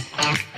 Thank you.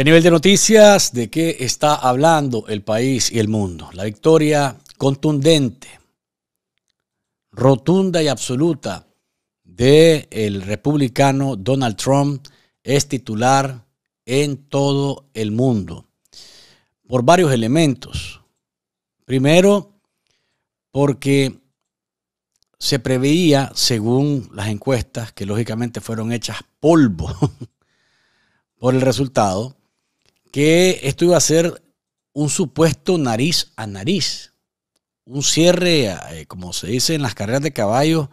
a nivel de noticias, ¿de qué está hablando el país y el mundo? La victoria contundente, rotunda y absoluta del el republicano Donald Trump es titular en todo el mundo por varios elementos. Primero, porque se preveía, según las encuestas, que lógicamente fueron hechas polvo por el resultado, que esto iba a ser un supuesto nariz a nariz, un cierre, eh, como se dice en las carreras de caballo,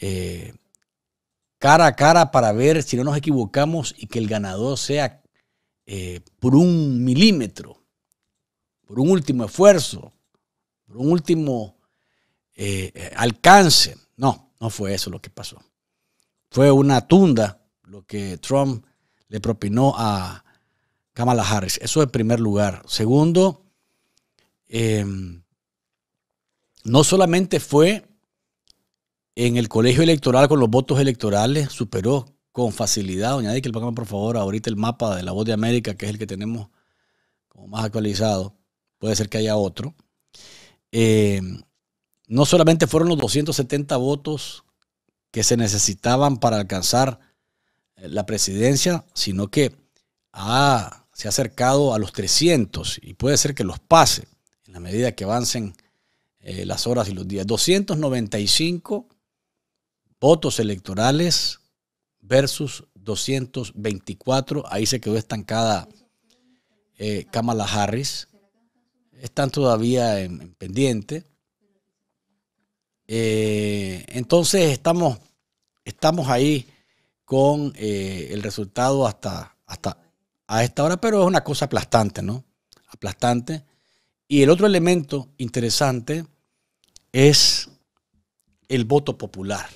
eh, cara a cara para ver si no nos equivocamos y que el ganador sea eh, por un milímetro, por un último esfuerzo, por un último alcance. No, no fue eso lo que pasó. Fue una tunda lo que Trump le propinó a, Kamala Harris. Eso en primer lugar. Segundo, eh, no solamente fue en el colegio electoral con los votos electorales, superó con facilidad. Doña que pongan por favor ahorita el mapa de la voz de América, que es el que tenemos como más actualizado. Puede ser que haya otro. Eh, no solamente fueron los 270 votos que se necesitaban para alcanzar eh, la presidencia, sino que a se ha acercado a los 300 y puede ser que los pase en la medida que avancen eh, las horas y los días. 295 votos electorales versus 224. Ahí se quedó estancada eh, Kamala Harris. Están todavía en, pendiente. Eh, entonces estamos, estamos ahí con el resultado hasta, hasta a esta hora, pero es una cosa aplastante, ¿no? Aplastante. Y el otro elemento interesante es el voto popular.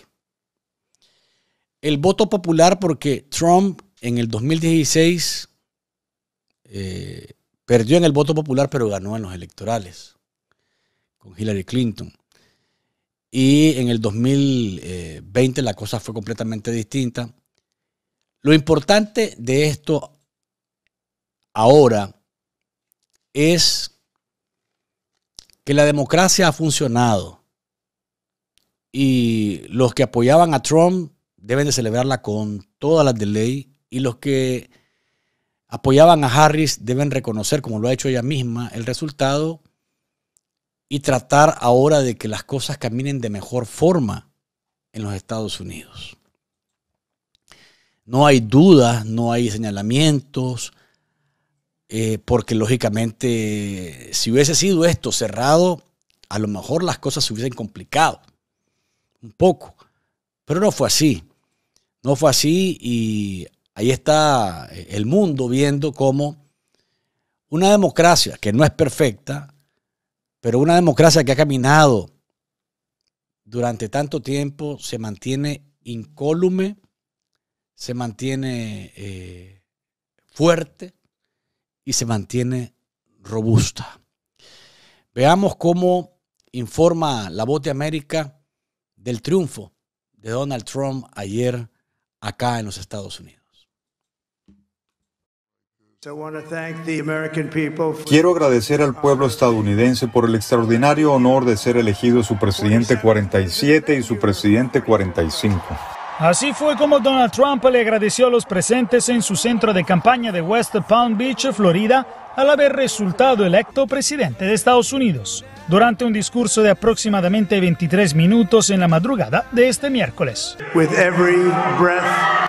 El voto popular porque Trump en el 2016 eh, perdió en el voto popular, pero ganó en los electorales con Hillary Clinton. Y en el 2020 la cosa fue completamente distinta. Lo importante de esto ahora es que la democracia ha funcionado y los que apoyaban a Trump deben de celebrarla con todas las de ley y los que apoyaban a Harris deben reconocer, como lo ha hecho ella misma, el resultado y tratar ahora de que las cosas caminen de mejor forma en los Estados Unidos. No hay dudas, no hay señalamientos, eh, porque lógicamente si hubiese sido esto cerrado, a lo mejor las cosas se hubiesen complicado un poco, pero no fue así, no fue así y ahí está eh, el mundo viendo cómo una democracia que no es perfecta, pero una democracia que ha caminado durante tanto tiempo se mantiene incólume, se mantiene eh, fuerte y se mantiene robusta. Veamos cómo informa la voz de América del triunfo de Donald Trump ayer acá en los Estados Unidos. Quiero agradecer al pueblo estadounidense por el extraordinario honor de ser elegido su presidente 47 y su presidente 45. Así fue como Donald Trump le agradeció a los presentes en su centro de campaña de West Palm Beach, Florida, al haber resultado electo presidente de Estados Unidos durante un discurso de aproximadamente 23 minutos en la madrugada de este miércoles.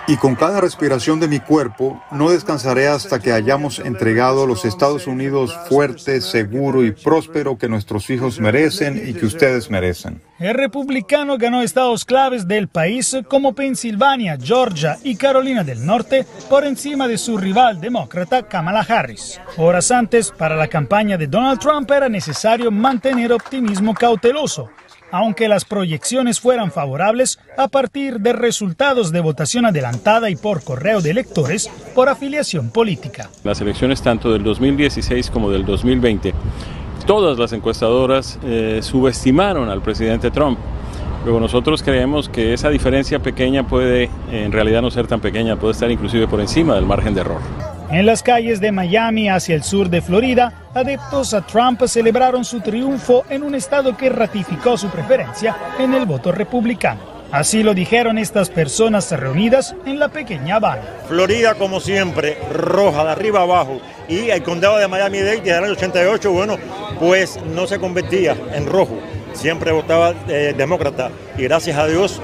Y con cada respiración de mi cuerpo, no descansaré hasta que hayamos entregado a los Estados Unidos fuerte, seguro y próspero que nuestros hijos merecen y que ustedes merecen. El republicano ganó estados claves del país como Pensilvania, Georgia y Carolina del Norte por encima de su rival demócrata Kamala Harris. Horas antes, para la campaña de Donald Trump era necesario mantener tener optimismo cauteloso, aunque las proyecciones fueran favorables a partir de resultados de votación adelantada y por correo de electores por afiliación política. Las elecciones tanto del 2016 como del 2020, todas las encuestadoras eh, subestimaron al presidente Trump. Luego nosotros creemos que esa diferencia pequeña puede en realidad no ser tan pequeña, puede estar inclusive por encima del margen de error. En las calles de Miami hacia el sur de Florida, adeptos a Trump celebraron su triunfo en un estado que ratificó su preferencia en el voto republicano. Así lo dijeron estas personas reunidas en la pequeña Habana. Florida, como siempre, roja de arriba abajo. Y el condado de Miami-Dade desde el 88, bueno, pues no se convertía en rojo. Siempre votaba eh, demócrata. Y gracias a Dios,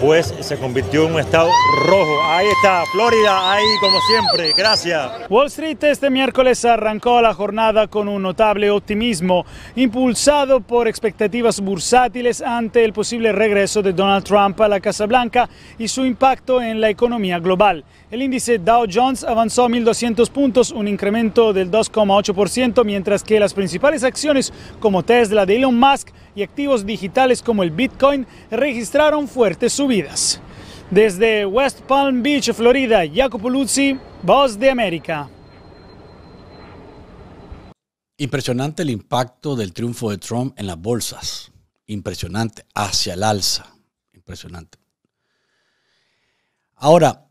pues se convirtió en un estado rojo. Ahí está, Florida, ahí como siempre, gracias. Wall Street este miércoles arrancó la jornada con un notable optimismo, impulsado por expectativas bursátiles ante el posible regreso de Donald Trump a la Casa Blanca y su impacto en la economía global. El índice Dow Jones avanzó 1.200 puntos, un incremento del 2,8%, mientras que las principales acciones como Tesla de Elon Musk y activos digitales como el Bitcoin registraron fuertes subidas. Desde West Palm Beach, Florida, Jacopo Luzzi, Voz de América. Impresionante el impacto del triunfo de Trump en las bolsas. Impresionante, hacia el alza. Impresionante. Ahora,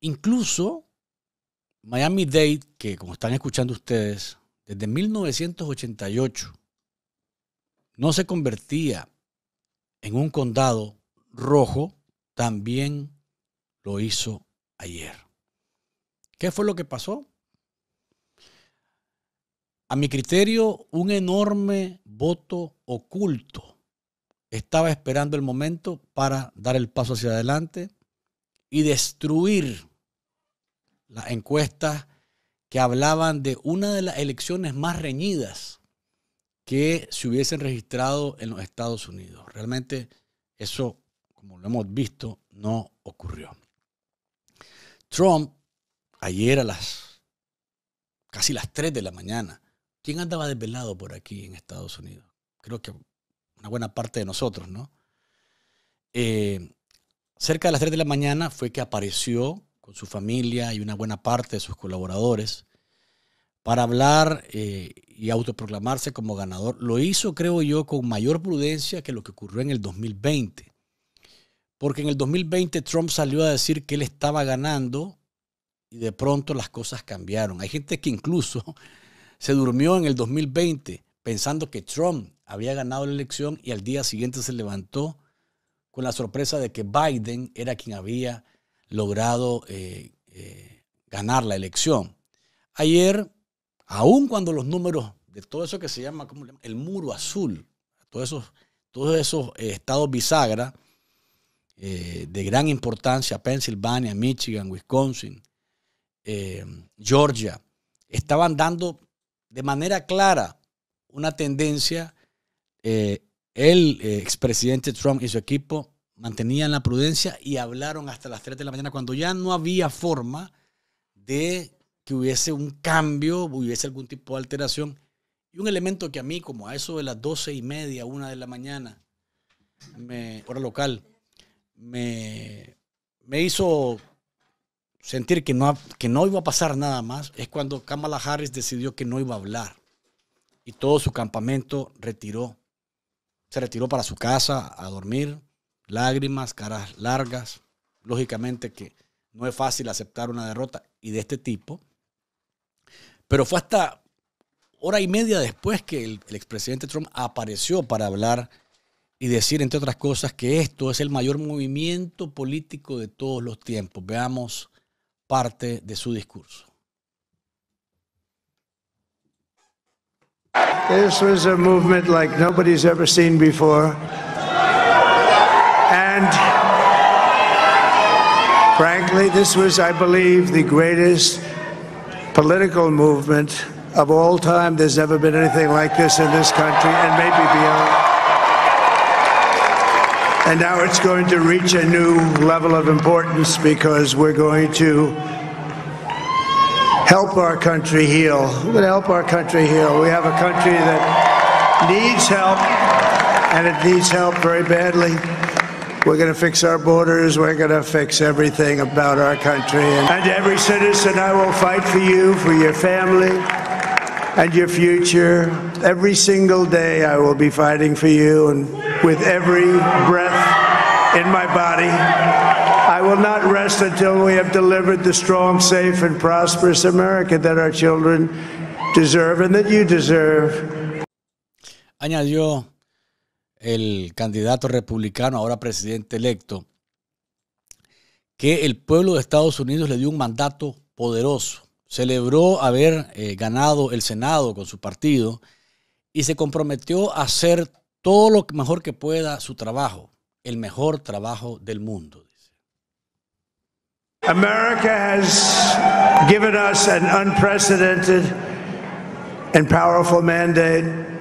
incluso Miami Dade, que como están escuchando ustedes, desde 1988 no se convertía en un condado rojo, también lo hizo ayer. ¿Qué fue lo que pasó? A mi criterio, un enorme voto oculto estaba esperando el momento para dar el paso hacia adelante y destruir las encuestas que hablaban de una de las elecciones más reñidas que se hubiesen registrado en los Estados Unidos. Realmente eso, como lo hemos visto, no ocurrió. Trump, ayer a las casi las 3 de la mañana, ¿quién andaba desvelado por aquí en Estados Unidos? Creo que una buena parte de nosotros, ¿no? Eh, cerca de las 3 de la mañana fue que apareció con su familia y una buena parte de sus colaboradores para hablar eh, y autoproclamarse como ganador. Lo hizo, creo yo, con mayor prudencia que lo que ocurrió en el 2020. Porque en el 2020 Trump salió a decir que él estaba ganando y de pronto las cosas cambiaron. Hay gente que incluso se durmió en el 2020 pensando que Trump había ganado la elección y al día siguiente se levantó con la sorpresa de que Biden era quien había logrado eh, eh, ganar la elección. Ayer aun cuando los números de todo eso que se llama, el muro azul, todos esos, eh, estados bisagra eh, de gran importancia, Pensilvania, Michigan, Wisconsin, eh, Georgia, estaban dando de manera clara una tendencia. el expresidente Trump y su equipo mantenían la prudencia y hablaron hasta las 3 de la mañana cuando ya no había forma de que hubiese un cambio, hubiese algún tipo de alteración. Y un elemento que a mí, como a eso de las doce y media, una de la mañana, me, hora local, me, me hizo sentir que no, que no iba a pasar nada más, es cuando Kamala Harris decidió que no iba a hablar. Y todo su campamento retiró. Se retiró para su casa a dormir, lágrimas, caras largas. Lógicamente que no es fácil aceptar una derrota y de este tipo pero fue hasta hora y media después que el, expresidente Trump apareció para hablar y decir, entre otras cosas, que esto es el mayor movimiento político de todos los tiempos. Veamos parte de su discurso. This was a movement like nobody's ever seen before. And frankly, this was, I believe, the greatest political movement of all time. There's never been anything like this in this country and maybe beyond. And now it's going to reach a new level of importance because we're going to help our country heal. We're going to help our country heal. We have a country that needs help, and it needs help very badly. We're going to fix our borders. We're going to fix everything about our country. And every citizen, I will fight for you, for your family, and your future. Every single day, I will be fighting for you, and with every breath in my body. I will not rest until we have delivered the strong, safe, and prosperous America that our children deserve and that you deserve. Añadió el candidato republicano, ahora presidente electo, que el pueblo de Estados Unidos le dio un mandato poderoso. Celebró haber eh, ganado el Senado con su partido y se comprometió a hacer todo lo mejor que pueda su trabajo, el mejor trabajo del mundo. America has given us an unprecedented and powerful mandate.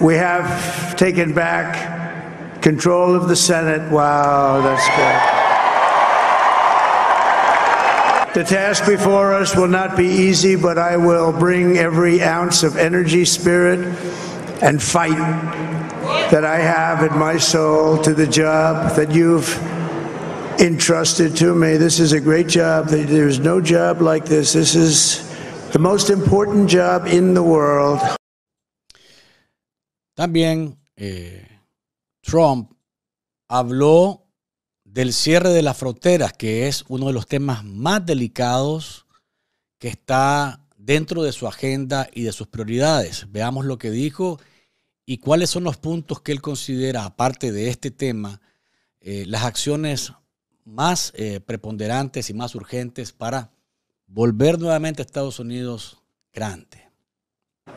We have taken back control of the Senate. Wow, that's good. The task before us will not be easy, but I will bring every ounce of energy, spirit, and fight that I have in my soul to the job that you've entrusted to me. This is a great job. There's no job like this. This is the most important job in the world. También eh, Trump habló del cierre de las fronteras, que es uno de los temas más delicados que está dentro de su agenda y de sus prioridades. Veamos lo que dijo y cuáles son los puntos que él considera, aparte de este tema, eh, las acciones más eh, preponderantes y más urgentes para volver nuevamente a Estados Unidos grande.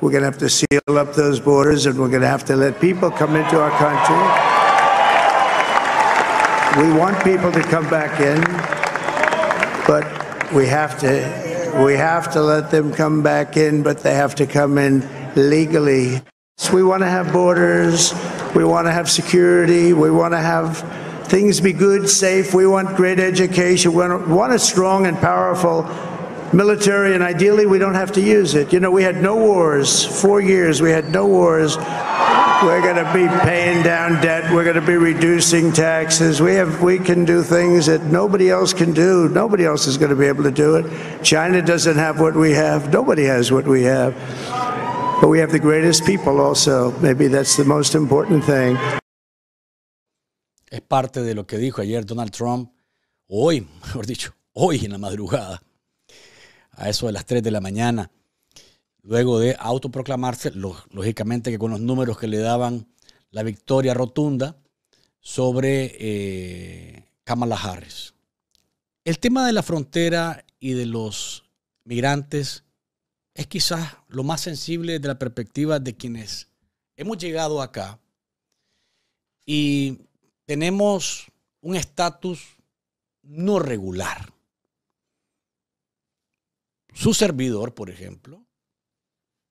We're going to have to seal up those borders and we're going to have to let people come into our country. We want people to come back in, but we have to we have to let them come back in, but they have to come in legally. So we want to have borders, we want to have security, we want to have things be good, safe, we want great education, we want a strong and powerful military, and ideally we don't have to use it. You know, we had no wars, four years, we had no wars. We're going to be paying down debt. We're going to be reducing taxes. We have we can do things that nobody else can do. Nobody else is going to be able to do it. China doesn't have what we have. Nobody has what we have. But we have the greatest people also. Maybe that's the most important thing. Es parte de lo que dijo ayer Donald Trump, hoy, mejor dicho, hoy en la madrugada. a eso de las 3 de la mañana, luego de autoproclamarse, lógicamente que con los números que le daban la victoria rotunda sobre eh, Kamala Harris. El tema de la frontera y de los migrantes es quizás lo más sensible de la perspectiva de quienes hemos llegado acá y tenemos un estatus no regular. Su servidor, por ejemplo,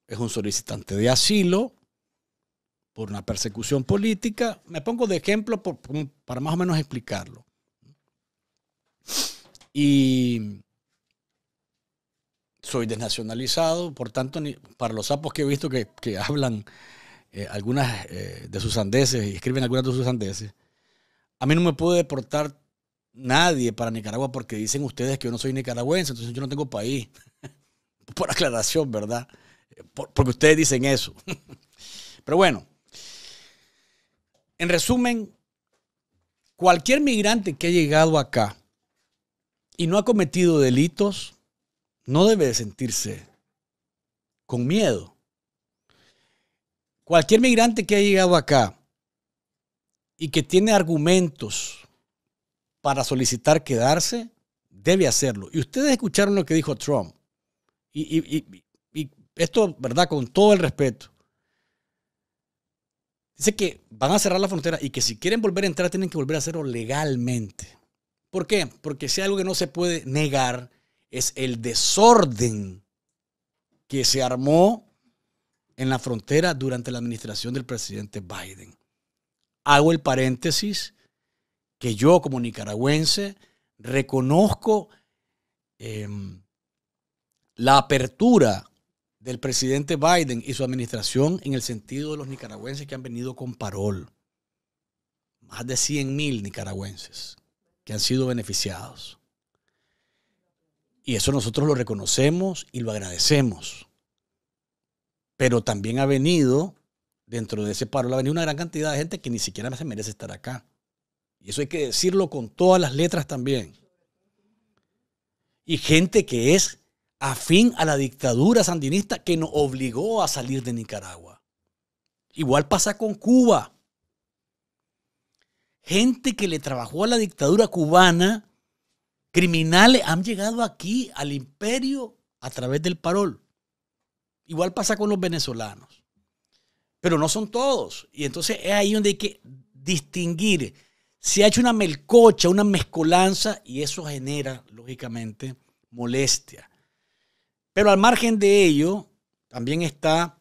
es un solicitante de asilo por una persecución política. Me pongo de ejemplo para más o menos explicarlo. Y soy desnacionalizado, por tanto, para los sapos que he visto que, hablan eh, algunas eh, de sus andeses y escriben algunas de sus andeses, a mí no me puede deportar nadie para Nicaragua porque dicen ustedes que yo no soy nicaragüense, entonces yo no tengo país por aclaración, ¿verdad? porque ustedes dicen eso. Pero bueno, en resumen, cualquier migrante que ha llegado acá y no ha cometido delitos, no debe sentirse con miedo. Cualquier migrante que ha llegado acá y que tiene argumentos para solicitar quedarse, debe hacerlo. Y ustedes escucharon lo que dijo Trump y, esto, ¿verdad? Con todo el respeto. Dice que van a cerrar la frontera y que si quieren volver a entrar tienen que volver a hacerlo legalmente. ¿Por qué? Porque si algo que no se puede negar es el desorden que se armó en la frontera durante la administración del presidente Biden. Hago el paréntesis que yo como nicaragüense reconozco em, la apertura del presidente Biden y su administración en el sentido de los nicaragüenses que han venido con parol. Más de 100.000 mil nicaragüenses que han sido beneficiados. Y eso nosotros lo reconocemos y lo agradecemos. Pero también ha venido, dentro de ese parol, ha venido una gran cantidad de gente que ni siquiera se merece estar acá. Y eso hay que decirlo con todas las letras también. Y gente que es fin a la dictadura sandinista que nos obligó a salir de Nicaragua. Igual pasa con Cuba. Gente que le trabajó a la dictadura cubana, criminales, han llegado aquí al imperio a través del parol. Igual pasa con los venezolanos. Pero no son todos. Y entonces es ahí donde hay que distinguir. Se ha hecho una melcocha, una mezcolanza, y eso genera, lógicamente, molestia. Pero al margen de ello, también está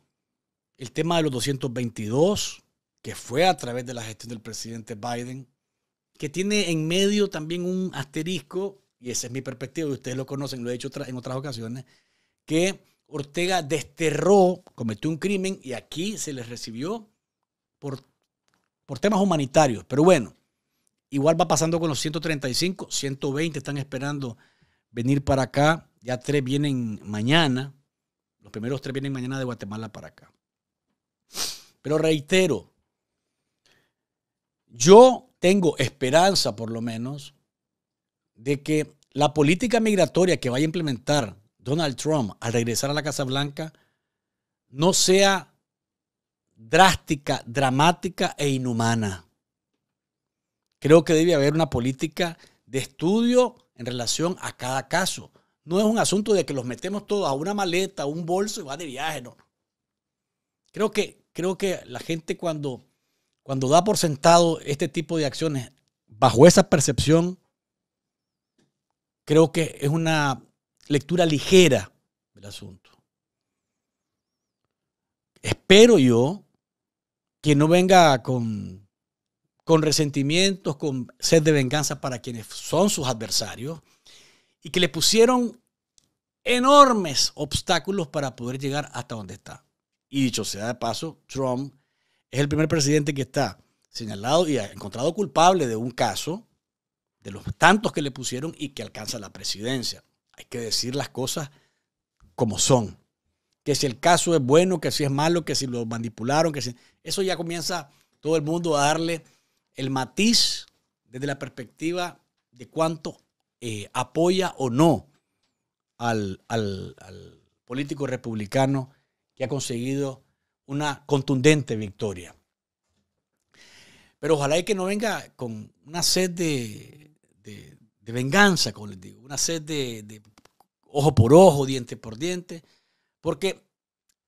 el tema de los 222, que fue a través de la gestión del presidente Biden, que tiene en medio también un asterisco, y ese es mi perspectiva, y ustedes lo conocen, lo he dicho en otras ocasiones, que Ortega desterró, cometió un crimen y aquí se les recibió por, por temas humanitarios. Pero bueno, igual va pasando con los 135, 120 están esperando venir para acá. Ya tres vienen mañana. Los primeros tres vienen mañana de Guatemala para acá. Pero reitero, yo tengo esperanza por lo menos de que la política migratoria que vaya a implementar Donald Trump al regresar a la Casa Blanca no sea drástica, dramática e inhumana. Creo que debe haber una política de estudio en relación a cada caso. No es un asunto de que los metemos todos a una maleta, a un bolso y va de viaje, no. Creo que, creo que la gente cuando, cuando da por sentado este tipo de acciones bajo esa percepción, creo que es una lectura ligera del asunto. Espero yo que no venga con con resentimientos, con sed de venganza para quienes son sus adversarios, y que le pusieron enormes obstáculos para poder llegar hasta donde está. Y dicho sea de paso, Trump es el primer presidente que está señalado y ha encontrado culpable de un caso, de los tantos que le pusieron y que alcanza la presidencia. Hay que decir las cosas como son. Que si el caso es bueno, que si es malo, que si lo manipularon, que si... Eso ya comienza todo el mundo a darle el matiz desde la perspectiva de cuánto eh, apoya o no al, político republicano que ha conseguido una contundente victoria. Pero ojalá y que no venga con una sed de, venganza, como les digo, una sed de, de, ojo por ojo, diente por diente, porque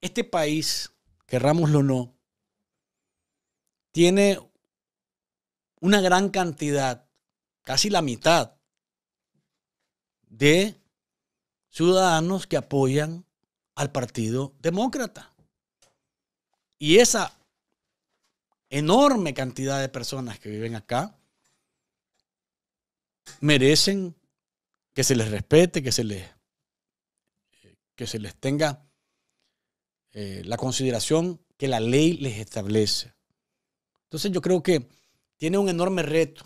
este país, querramoslo o no, tiene una gran cantidad, casi la mitad, de ciudadanos que apoyan al Partido Demócrata. Y esa enorme cantidad de personas que viven acá merecen que se les respete, que se les, que se les tenga eh, la consideración que la ley les establece. Entonces yo creo que tiene un enorme reto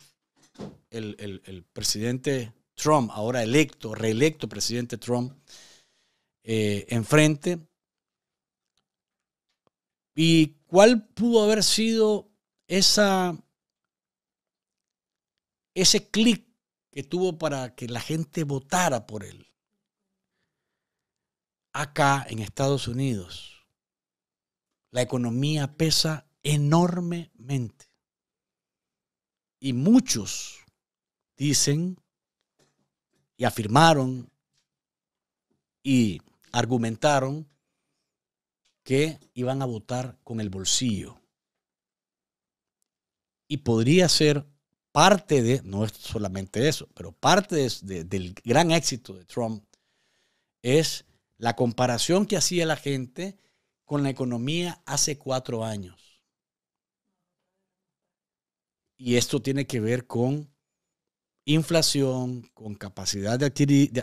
el, presidente Trump, ahora electo, reelecto presidente Trump, eh, enfrente. ¿Y cuál pudo haber sido esa, ese clic que tuvo para que la gente votara por él? Acá en Estados Unidos, la economía pesa enormemente. Y muchos dicen y afirmaron y argumentaron que iban a votar con el bolsillo. Y podría ser parte de, no es solamente eso, pero parte del gran éxito de Trump es la comparación que hacía la gente con la economía hace cuatro años. Y esto tiene que ver con inflación, con capacidad de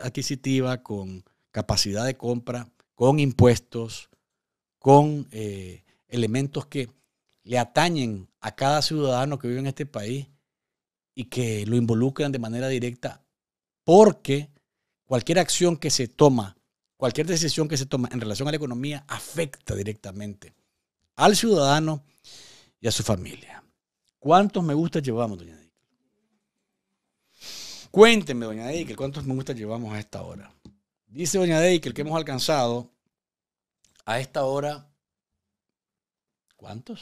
adquisitiva, con capacidad de compra, con impuestos, con eh, elementos que le atañen a cada ciudadano que vive en este país y que lo involucran de manera directa, porque cualquier acción que se toma, cualquier decisión que se toma en relación a la economía afecta directamente al ciudadano y a su familia. ¿Cuántos me gusta llevamos, doña Deikel? Cuéntenme, doña Deikel, ¿cuántos me gusta llevamos a esta hora? Dice doña Deikel que hemos alcanzado a esta hora, ¿cuántos?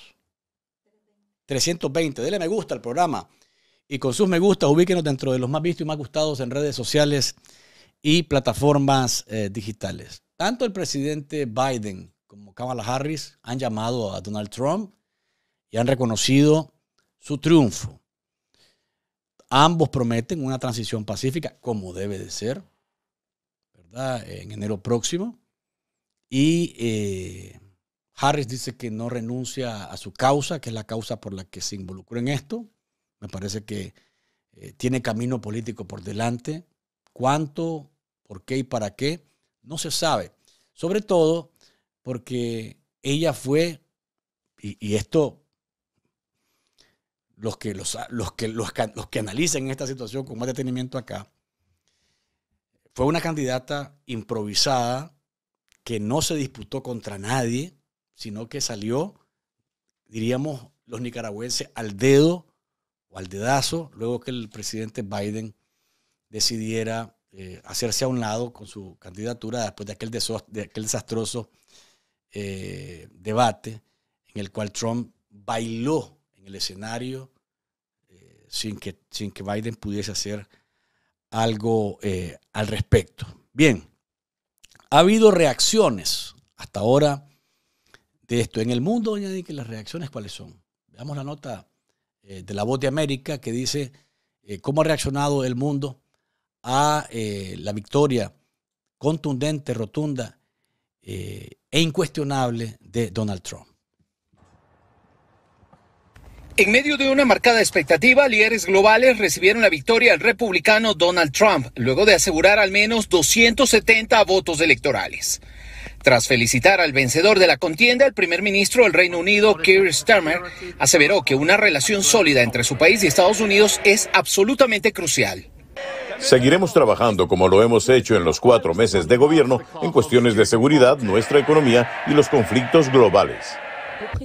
320. Dele me gusta al programa. Y con sus me gusta, ubíquenos dentro de los más vistos y más gustados en redes sociales y plataformas eh, digitales. Tanto el presidente Biden como Kamala Harris han llamado a Donald Trump y han reconocido su triunfo. Ambos prometen una transición pacífica, como debe de ser, ¿verdad? En enero próximo. Y eh, Harris dice que no renuncia a su causa, que es la causa por la que se involucró en esto. Me parece que eh, tiene camino político por delante. ¿Cuánto, por qué y para qué? No se sabe. Sobre todo porque ella fue, y esto los que, los, ah, que, los, que analicen esta situación con más detenimiento acá, fue una candidata improvisada que no se disputó contra nadie, sino que salió, diríamos, los nicaragüenses al dedo o al dedazo, luego que el presidente Biden decidiera eh, hacerse a un lado con su candidatura después de aquel, desastroso eh, debate en el cual Trump bailó en el escenario eh, sin, que, sin que Biden pudiese hacer algo eh, al respecto. Bien, ha habido reacciones hasta ahora de esto. En el mundo, doña que las reacciones cuáles son. Veamos la nota eh, de la voz de América que dice cómo ha reaccionado el mundo a la victoria contundente, rotunda e incuestionable de Donald Trump. En medio de una marcada expectativa, líderes globales recibieron la victoria al republicano Donald Trump, luego de asegurar al menos 270 votos electorales. Tras felicitar al vencedor de la contienda, el primer ministro del Reino Unido, Keir Starmer, aseveró que una relación sólida entre su país y Estados Unidos es absolutamente crucial. Seguiremos trabajando como lo hemos hecho en los cuatro meses de gobierno en cuestiones de seguridad, nuestra economía y los conflictos globales.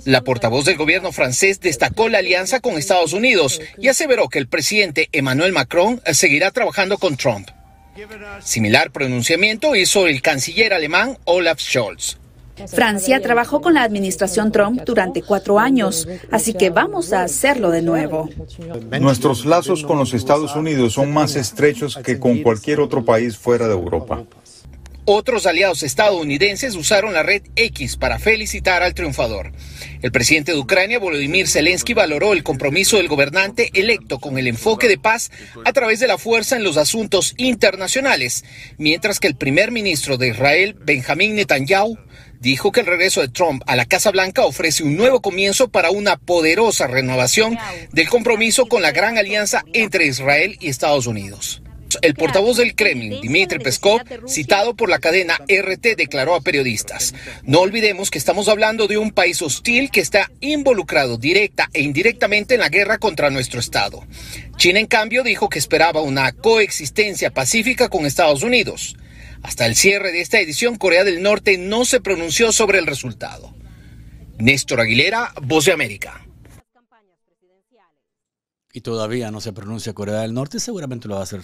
La portavoz del gobierno francés destacó la alianza con Estados Unidos y aseveró que el presidente Emmanuel Macron seguirá trabajando con Trump. Similar pronunciamiento hizo el canciller alemán Olaf Scholz. Francia trabajó con la administración Trump durante cuatro años, así que vamos a hacerlo de nuevo. Nuestros lazos con los Estados Unidos son más estrechos que con cualquier otro país fuera de Europa. Otros aliados estadounidenses usaron la red X para felicitar al triunfador. El presidente de Ucrania, Volodymyr Zelensky, valoró el compromiso del gobernante electo con el enfoque de paz a través de la fuerza en los asuntos internacionales, mientras que el primer ministro de Israel, Benjamín Netanyahu, dijo que el regreso de Trump a la Casa Blanca ofrece un nuevo comienzo para una poderosa renovación del compromiso con la gran alianza entre Israel y Estados Unidos. El portavoz del Kremlin, Dmitry Peskov, citado por la cadena RT, declaró a periodistas, no olvidemos que estamos hablando de un país hostil que está involucrado directa e indirectamente en la guerra contra nuestro Estado. China, en cambio, dijo que esperaba una coexistencia pacífica con Estados Unidos. Hasta el cierre de esta edición, Corea del Norte no se pronunció sobre el resultado. Néstor Aguilera, Voz de América. Y todavía no se pronuncia Corea del Norte, seguramente lo va a hacer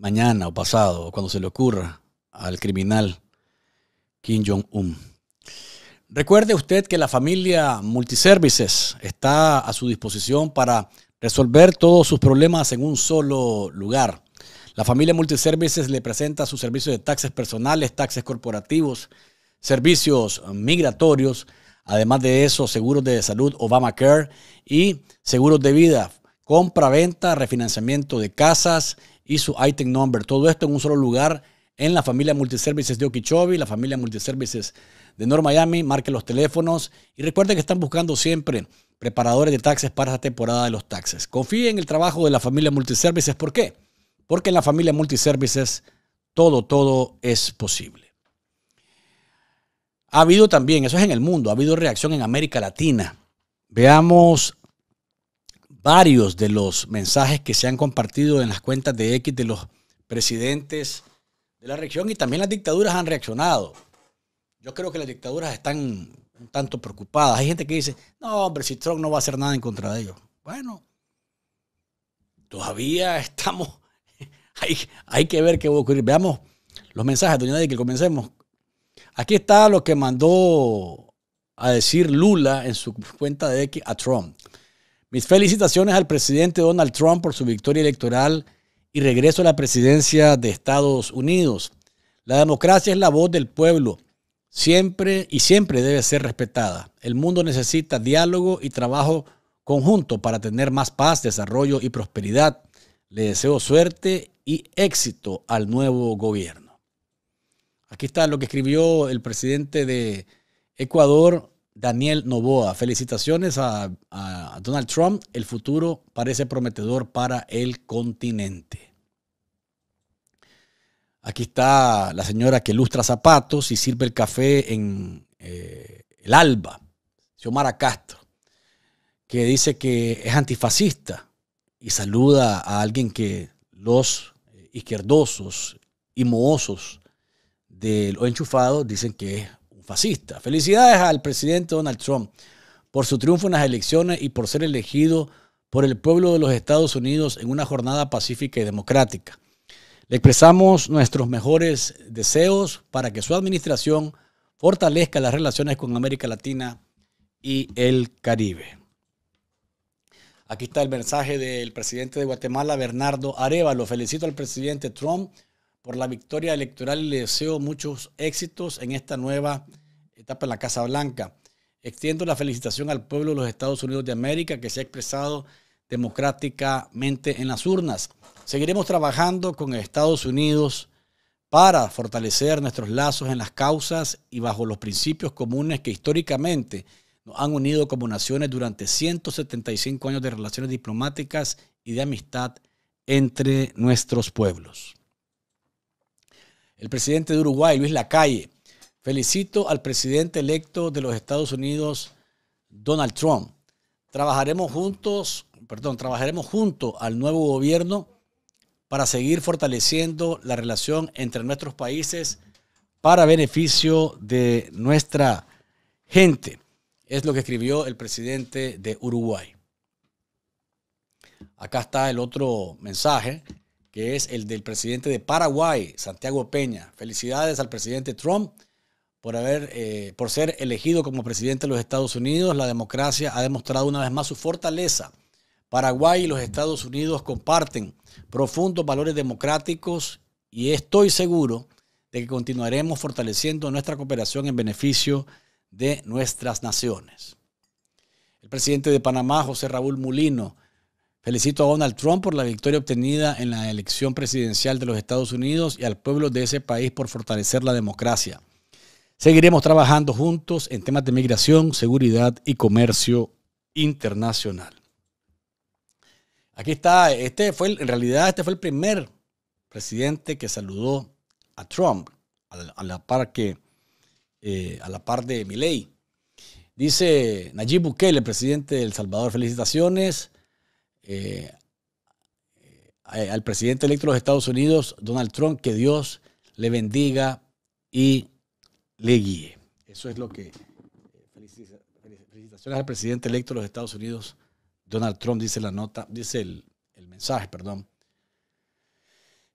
mañana o pasado, o cuando se le ocurra al criminal Kim Jong-un. Recuerde usted que la familia Multiservices está a su disposición para resolver todos sus problemas en un solo lugar. La familia Multiservices le presenta sus servicios de taxes personales, taxes corporativos, servicios migratorios, además de eso, seguros de salud Obamacare y seguros de vida, compra-venta, refinanciamiento de casas y su item number. Todo esto en un solo lugar en la familia Multiservices de Okeechobee, la familia Multiservices de North Miami. Marque los teléfonos y recuerden que están buscando siempre preparadores de taxes para la temporada de los taxes. Confíe en el trabajo de la familia Multiservices. ¿Por qué? Porque en la familia Multiservices todo, todo es posible. Ha habido también, eso es en el mundo, ha habido reacción en América Latina. Veamos varios de los mensajes que se han compartido en las cuentas de X de los presidentes de la región y también las dictaduras han reaccionado. Yo creo que las dictaduras están un tanto preocupadas. Hay gente que dice, no, hombre, si Trump no va a hacer nada en contra de ellos. Bueno, todavía estamos, hay, hay que ver qué va a ocurrir. Veamos los mensajes, doña de que comencemos. Aquí está lo que mandó a decir Lula en su cuenta de X a Trump. Mis felicitaciones al presidente Donald Trump por su victoria electoral y regreso a la presidencia de Estados Unidos. La democracia es la voz del pueblo, siempre y siempre debe ser respetada. El mundo necesita diálogo y trabajo conjunto para tener más paz, desarrollo y prosperidad. Le deseo suerte y éxito al nuevo gobierno. Aquí está lo que escribió el presidente de Ecuador, Daniel Novoa, felicitaciones a, Donald Trump. El futuro parece prometedor para el continente. Aquí está la señora que ilustra zapatos y sirve el café en eh, el alba, Xiomara Castro, que dice que es antifascista y saluda a alguien que los eh, izquierdosos y mohosos de enchufado dicen que es Felicidades al presidente Donald Trump por su triunfo en las elecciones y por ser elegido por el pueblo de los Estados Unidos en una jornada pacífica y democrática. Le expresamos nuestros mejores deseos para que su administración fortalezca las relaciones con América Latina y el Caribe. Aquí está el mensaje del presidente de Guatemala, Bernardo Lo Felicito al presidente Trump por la victoria electoral y le deseo muchos éxitos en esta nueva etapa en la Casa Blanca. Extiendo la felicitación al pueblo de los Estados Unidos de América que se ha expresado democráticamente en las urnas. Seguiremos trabajando con Estados Unidos para fortalecer nuestros lazos en las causas y bajo los principios comunes que históricamente nos han unido como naciones durante 175 años de relaciones diplomáticas y de amistad entre nuestros pueblos. El presidente de Uruguay, Luis Lacalle, Felicito al presidente electo de los Estados Unidos, Donald Trump. Trabajaremos juntos, perdón, trabajaremos junto al nuevo gobierno para seguir fortaleciendo la relación entre nuestros países para beneficio de nuestra gente. Es lo que escribió el presidente de Uruguay. Acá está el otro mensaje, que es el del presidente de Paraguay, Santiago Peña. Felicidades al presidente Trump por, haber, eh, por ser elegido como presidente de los Estados Unidos. La democracia ha demostrado una vez más su fortaleza. Paraguay y los Estados Unidos comparten profundos valores democráticos y estoy seguro de que continuaremos fortaleciendo nuestra cooperación en beneficio de nuestras naciones. El presidente de Panamá, José Raúl Mulino, felicito a Donald Trump por la victoria obtenida en la elección presidencial de los Estados Unidos y al pueblo de ese país por fortalecer la democracia. Seguiremos trabajando juntos en temas de migración, seguridad y comercio internacional. Aquí está, este fue, en realidad este fue el primer presidente que saludó a Trump, a la, par que, eh, a la par de Milei. Dice Nayib Bukele, presidente de El Salvador, felicitaciones eh, eh, al presidente electo de los Estados Unidos, Donald Trump, que Dios le bendiga y le guíe. Eso es lo que... Eh, felicitaciones al presidente electo de los Estados Unidos, Donald Trump, dice la nota, dice el, mensaje, perdón,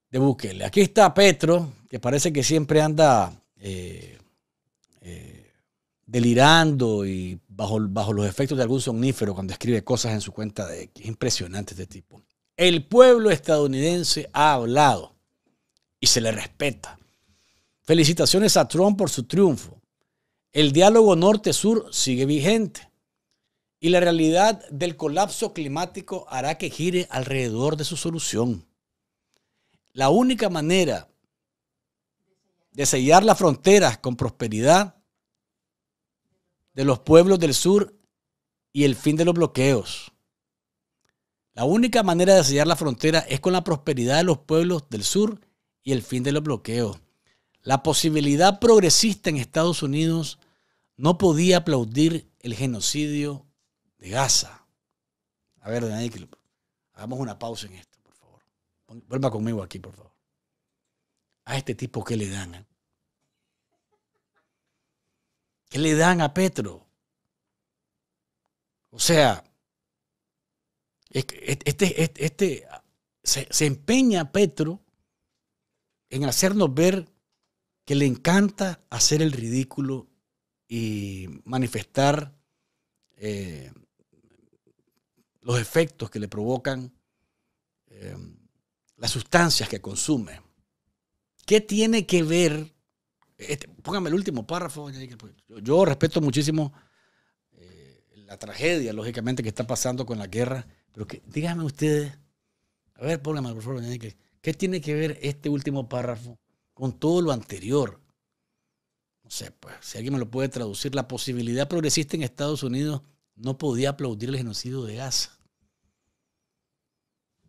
de Bukele. Aquí está Petro, que parece que siempre anda eh, eh, delirando y bajo, bajo los efectos de algún somnífero cuando escribe cosas en su cuenta de X. Impresionante este tipo. El pueblo estadounidense ha hablado y se le respeta. Felicitaciones a Trump por su triunfo. El diálogo norte-sur sigue vigente y la realidad del colapso climático hará que gire alrededor de su solución. La única manera de sellar las fronteras con prosperidad de los pueblos del sur y el fin de los bloqueos. La única manera de sellar la frontera es con la prosperidad de los pueblos del sur y el fin de los bloqueos. La posibilidad progresista en Estados Unidos no podía aplaudir el genocidio de Gaza. A ver, Daniel, hagamos una pausa en esto, por favor. Vuelva conmigo aquí, por favor. A este tipo, ¿qué le dan? Eh? ¿Qué le dan a Petro? O sea, este este, este, este, se, se, empeña Petro en hacernos ver que le encanta hacer el ridículo y manifestar eh, los efectos que le provocan eh, las sustancias que consume. ¿Qué tiene que ver? Este, póngame el último párrafo. Pues, yo, yo respeto muchísimo eh, la tragedia, lógicamente, que está pasando con la guerra, pero que, díganme ustedes, a ver, póngame por favor, ¿qué tiene que ver este último párrafo con todo lo anterior. No sé, pues, si alguien me lo puede traducir, la posibilidad progresista en Estados Unidos no podía aplaudir el genocidio de Gaza.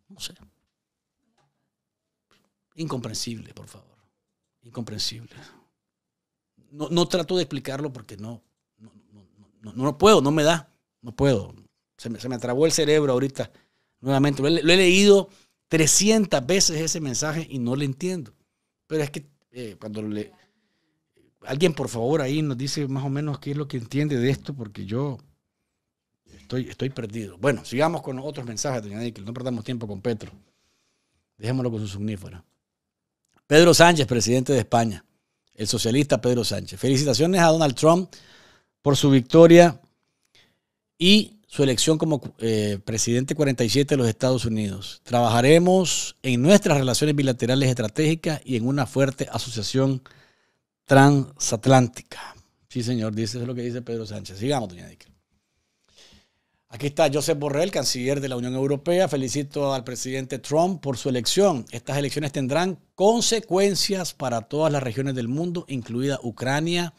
No sé. Incomprensible, por favor. Incomprensible. No, trato de explicarlo porque no no, no, no, puedo, no me da. No puedo. Se me, se el cerebro ahorita nuevamente. Lo he, lo he leído 300 veces ese mensaje y no lo entiendo. Pero es que eh, cuando le... Alguien, por favor, ahí nos dice más o menos qué es lo que entiende de esto, porque yo estoy, estoy perdido. Bueno, sigamos con otros mensajes, doña que No perdamos tiempo con Petro. Dejémoslo con su somnífera. Pedro Sánchez, presidente de España. El socialista Pedro Sánchez. Felicitaciones a Donald Trump por su victoria y su elección como eh, presidente 47 de los Estados Unidos. Trabajaremos en nuestras relaciones bilaterales estratégicas y en una fuerte asociación transatlántica. Sí, señor, dice lo que dice Pedro Sánchez. Sigamos, doña Dica. Aquí está Josep Borrell, canciller de la Unión Europea. Felicito al presidente Trump por su elección. Estas elecciones tendrán consecuencias para todas las regiones del mundo, incluida Ucrania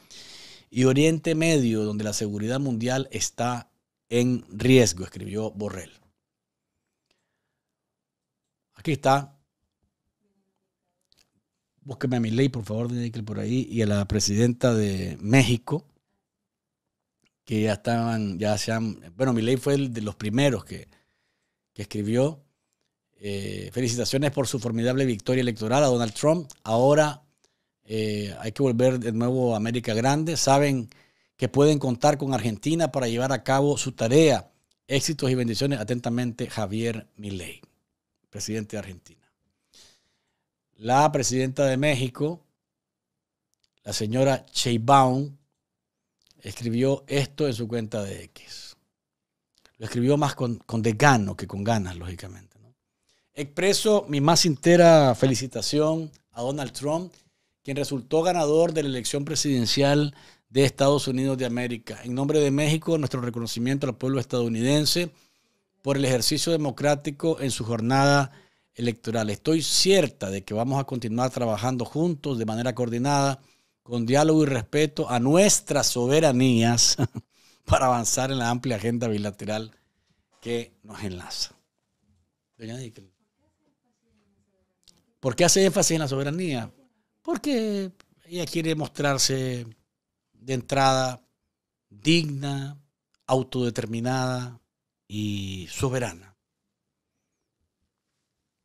y Oriente Medio, donde la seguridad mundial está en riesgo, escribió Borrell. Aquí está. Búsqueme a mi ley, por favor, por ahí, y a la presidenta de México, que ya estaban, ya se han, bueno, mi ley fue el de los primeros que, escribió. Eh, felicitaciones por su formidable victoria electoral a Donald Trump. Ahora eh, hay que volver de nuevo a América Grande. Saben que pueden contar con Argentina para llevar a cabo su tarea. Éxitos y bendiciones. Atentamente, Javier Milei, presidente de Argentina. La presidenta de México, la señora Sheinbaum, escribió esto en su cuenta de X. Lo escribió más con, con desgano que con ganas, lógicamente. Expreso mi más entera felicitación a Donald Trump, quien resultó ganador de la elección presidencial de Estados Unidos de América. En nombre de México, nuestro reconocimiento al pueblo estadounidense por el ejercicio democrático en su jornada electoral. Estoy cierta de que vamos a continuar trabajando juntos de manera coordinada, con diálogo y respeto a nuestras soberanías para avanzar en la amplia agenda bilateral que nos enlaza. ¿Por qué hace énfasis en la soberanía? Porque ella quiere mostrarse de entrada digna, autodeterminada y soberana.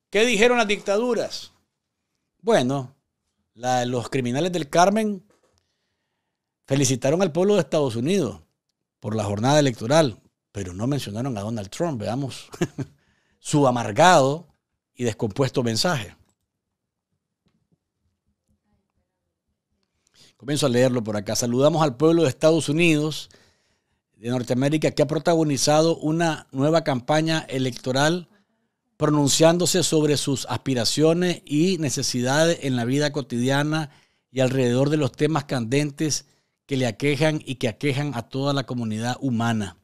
¿Qué dijeron las dictaduras? Bueno, los criminales del Carmen felicitaron al pueblo de Estados Unidos por la jornada electoral, pero no mencionaron a Donald Trump. Veamos su amargado y descompuesto mensaje. Comienzo a leerlo por acá. Saludamos al pueblo de Estados Unidos, de Norteamérica, que ha protagonizado una nueva campaña electoral pronunciándose sobre sus aspiraciones y necesidades en la vida cotidiana y alrededor de los temas candentes que le aquejan y que aquejan a toda la comunidad humana.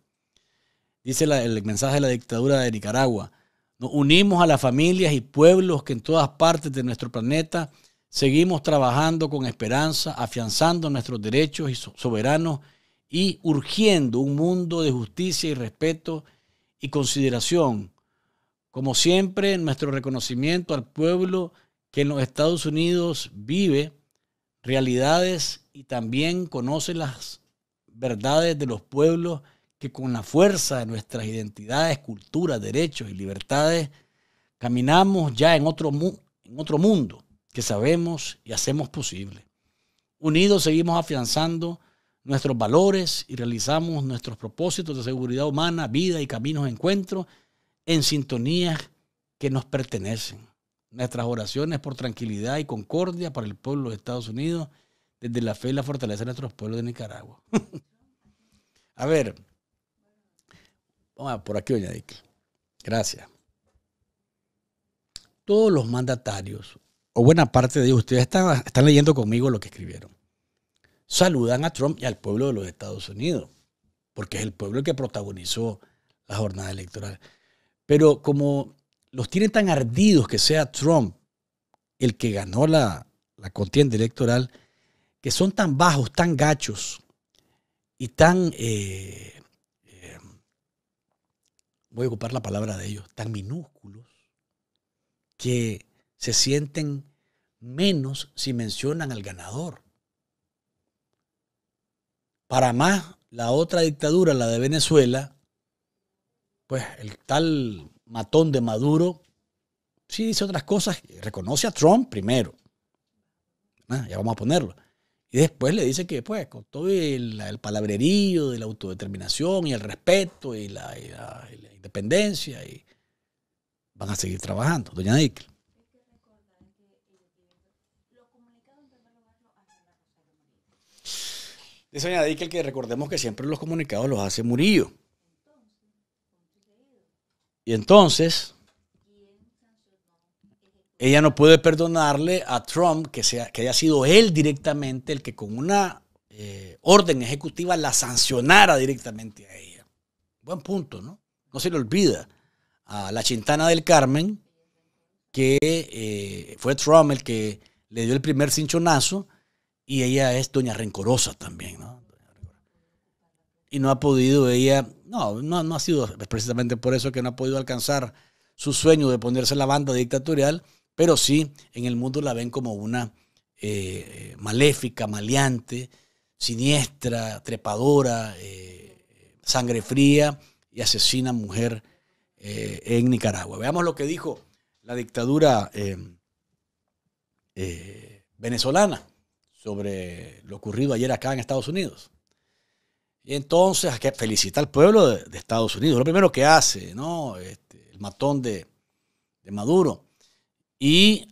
Dice el mensaje de la dictadura de Nicaragua. Nos unimos a las familias y pueblos que en todas partes de nuestro planeta Seguimos trabajando con esperanza, afianzando nuestros derechos y soberanos y urgiendo un mundo de justicia y respeto y consideración. Como siempre, nuestro reconocimiento al pueblo que en los Estados Unidos vive realidades y también conoce las verdades de los pueblos que con la fuerza de nuestras identidades, culturas, derechos y libertades caminamos ya en otro, en otro mundo que sabemos y hacemos posible. Unidos seguimos afianzando nuestros valores y realizamos nuestros propósitos de seguridad humana, vida y caminos de encuentro en sintonías que nos pertenecen. Nuestras oraciones por tranquilidad y concordia para el pueblo de Estados Unidos, desde la fe y la fortaleza de nuestros pueblos de Nicaragua. a ver, vamos por aquí, doña Dick. Gracias. Todos los mandatarios o buena parte de ellos, ustedes están, están leyendo conmigo lo que escribieron. Saludan a Trump y al pueblo de los Estados Unidos, porque es el pueblo el que protagonizó la jornada electoral. Pero como los tienen tan ardidos que sea Trump el que ganó la, contienda electoral, que son tan bajos, tan gachos y tan, eh, eh, voy a ocupar la palabra de ellos, tan minúsculos, que se sienten menos si mencionan al ganador. Para más, la otra dictadura, la de Venezuela, pues el tal matón de Maduro, sí dice otras cosas, reconoce a Trump primero. Ah, ya vamos a ponerlo. Y después le dice que, pues, con todo el, palabrerío de la autodeterminación y el respeto y la, independencia, y van a seguir trabajando, doña Dickel. de que recordemos que siempre los comunicados los hace Murillo. Y entonces, ella no puede perdonarle a Trump que, sea, que haya sido él directamente el que con una eh, orden ejecutiva la sancionara directamente a ella. Buen punto, ¿no? No se le olvida a la chintana del Carmen que eh, fue Trump el que le dio el primer cinchonazo y ella es doña rencorosa también, ¿no? Y no ha podido ella, no, no, ha sido precisamente por eso que no ha podido alcanzar su sueño de ponerse la banda dictatorial, pero sí en el mundo la ven como una eh, maléfica, maleante, siniestra, trepadora, eh, sangre fría y asesina mujer eh, en Nicaragua. Veamos lo que dijo la dictadura venezolana sobre lo ocurrido ayer acá en Estados Unidos. Y entonces, felicita felicitar al pueblo de, Estados Unidos. Lo primero que hace, ¿no? Este, el matón de, de Maduro. Y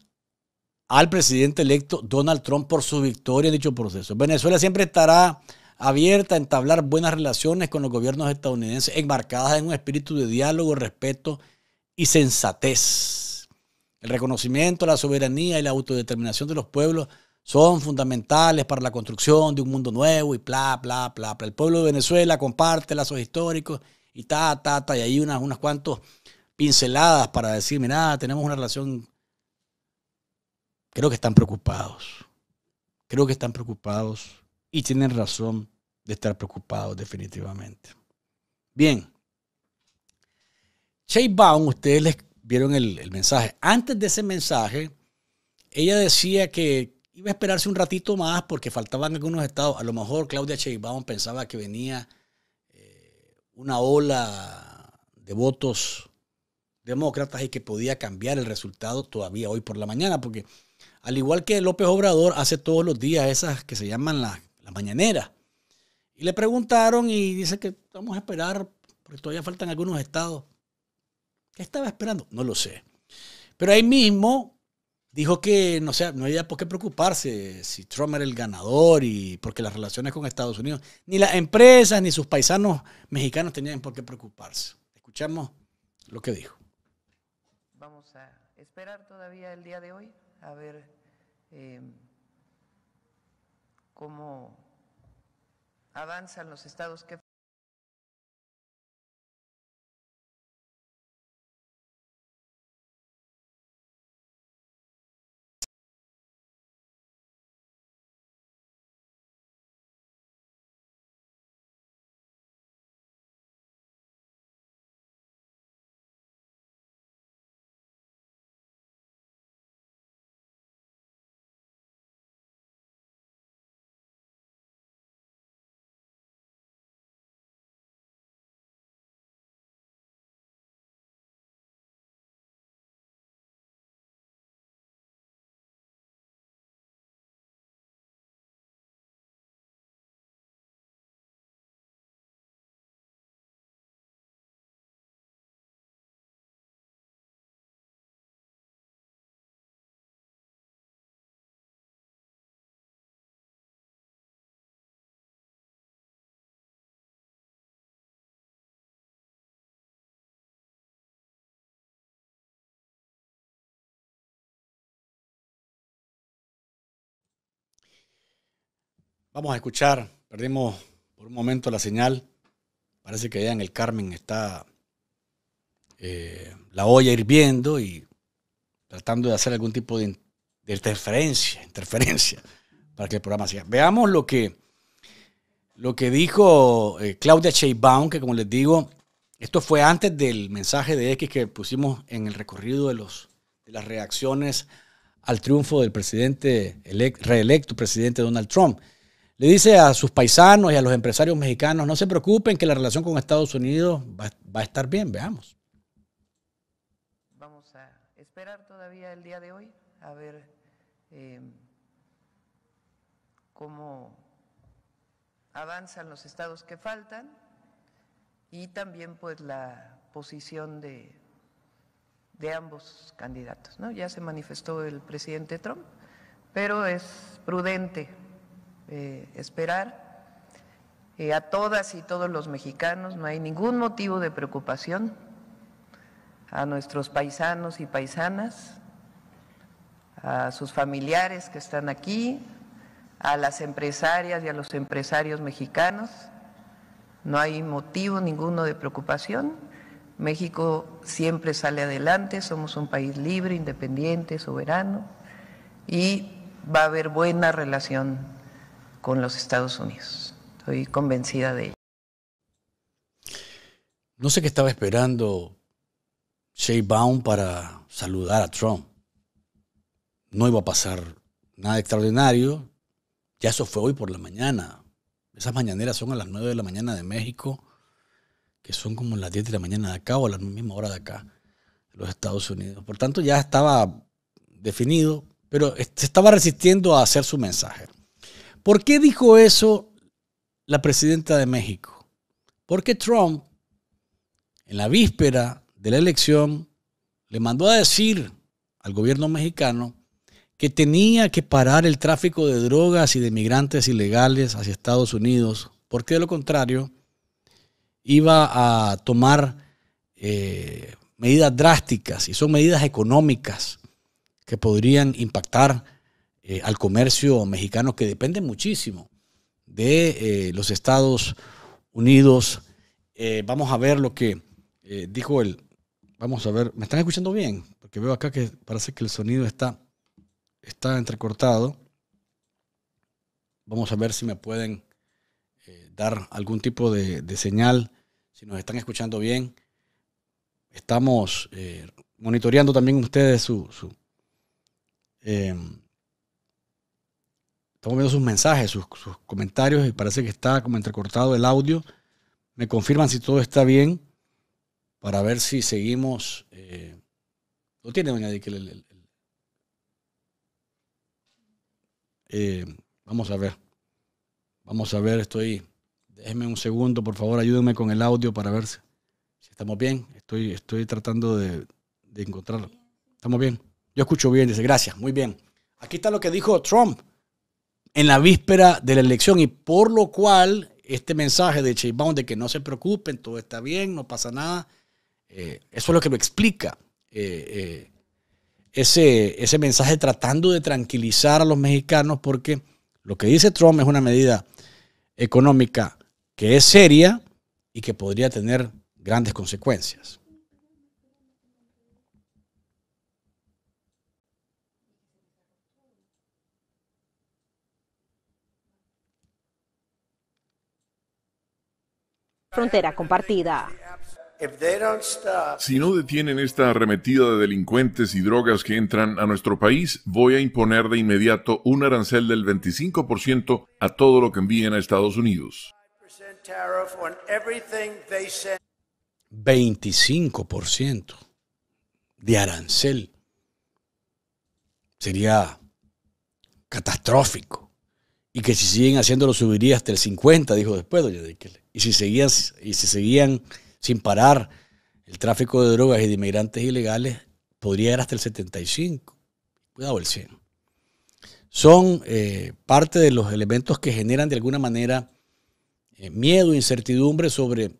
al presidente electo Donald Trump por su victoria en dicho proceso. Venezuela siempre estará abierta a entablar buenas relaciones con los gobiernos estadounidenses, enmarcadas en un espíritu de diálogo, respeto y sensatez. El reconocimiento, la soberanía y la autodeterminación de los pueblos son fundamentales para la construcción de un mundo nuevo y bla, bla, bla. El pueblo de Venezuela comparte lazos históricos y ta, ta, ta. Y hay unas, unas cuantas pinceladas para decirme, nada, tenemos una relación. Creo que están preocupados. Creo que están preocupados y tienen razón de estar preocupados definitivamente. Bien. Chase Baum, ustedes les vieron el mensaje. Antes de ese mensaje, ella decía que, iba a esperarse un ratito más porque faltaban algunos estados. A lo mejor Claudia Sheinbaum pensaba que venía eh, una ola de votos demócratas y que podía cambiar el resultado todavía hoy por la mañana, porque al igual que López Obrador hace todos los días esas que se llaman las mañaneras. Y le preguntaron y dice que vamos a esperar porque todavía faltan algunos estados. ¿Qué estaba esperando? No lo sé. Pero ahí mismo dijo que no, no había por qué preocuparse si Trump era el ganador y porque las relaciones con Estados Unidos, ni las empresas ni sus paisanos mexicanos tenían por qué preocuparse. Escuchamos lo que dijo. Vamos a esperar todavía el día de hoy a ver eh, cómo avanzan los estados que Vamos a escuchar, perdimos por un momento la señal, parece que allá en el Carmen está eh, la olla hirviendo y tratando de hacer algún tipo de, interferencia, interferencia para que el programa siga. Veamos lo que, lo que dijo eh, Claudia Sheinbaum, que como les digo, esto fue antes del mensaje de X que pusimos en el recorrido de, los, de las reacciones al triunfo del presidente reelecto, presidente Donald Trump. Le dice a sus paisanos y a los empresarios mexicanos, no se preocupen que la relación con Estados Unidos va, a estar bien, veamos. Vamos a esperar todavía el día de hoy a ver eh, cómo avanzan los estados que faltan y también pues la posición de, de ambos candidatos. ¿no? Ya se manifestó el presidente Trump, pero es prudente eh, esperar. Eh, a todas y todos los mexicanos no hay ningún motivo de preocupación. A nuestros paisanos y paisanas, a sus familiares que están aquí, a las empresarias y a los empresarios mexicanos. No hay motivo ninguno de preocupación. México siempre sale adelante, somos un país libre, independiente, soberano y va a haber buena relación con los Estados Unidos. Estoy convencida de ello. No sé qué estaba esperando Shea Baum para saludar a Trump. No iba a pasar nada extraordinario. Ya eso fue hoy por la mañana. Esas mañaneras son a las 9 de la mañana de México, que son como las 10 de la mañana de acá o a la misma hora de acá, los Estados Unidos. Por tanto, ya estaba definido, pero se estaba resistiendo a hacer su mensaje. ¿Por qué dijo eso la presidenta de México? Porque Trump, en la víspera de la elección, le mandó a decir al gobierno mexicano que tenía que parar el tráfico de drogas y de migrantes ilegales hacia Estados Unidos, porque de lo contrario iba a tomar eh, medidas drásticas y son medidas económicas que podrían impactar eh, al comercio mexicano que depende muchísimo de eh, los Estados Unidos. Eh, vamos a ver lo que dijo él, Vamos a ver, ¿me están escuchando bien? Porque veo acá que parece que el sonido está, está entrecortado. Vamos a ver si me pueden dar algún tipo de, de, señal, si nos están escuchando bien. Estamos monitoreando también ustedes su... su em, Estamos viendo sus mensajes, sus, comentarios y parece que está como entrecortado el audio. Me confirman si todo está bien para ver si seguimos. Eh, ¿Lo tiene, doña eh, vamos a ver. Vamos a ver, estoy. Déjenme un segundo, por favor, ayúdenme con el audio para ver si, estamos bien. Estoy, estoy tratando de encontrarlo. ¿Estamos bien? Yo escucho bien, dice, gracias, muy bien. Aquí está lo que dijo Trump en la víspera de la elección y por lo cual este mensaje de Sheinbaum de que no se preocupen, todo está bien, no pasa nada, eh, eso es lo que lo explica eh, eh, ese, ese mensaje tratando de tranquilizar a los mexicanos porque lo que dice Trump es una medida económica que es seria y que podría tener grandes consecuencias. Frontera Compartida. Si no detienen esta arremetida de delincuentes y drogas que entran a nuestro país, voy a imponer de inmediato un arancel del 25% a todo lo que envíen a Estados Unidos. 25% de arancel sería catastrófico y que si siguen haciéndolo subiría hasta el 50, dijo después doña Y si seguían, y si seguían sin parar el tráfico de drogas y de inmigrantes ilegales, podría ir hasta el 75, cuidado el 100. Son eh, parte de los elementos que generan de alguna manera eh, miedo miedo, incertidumbre sobre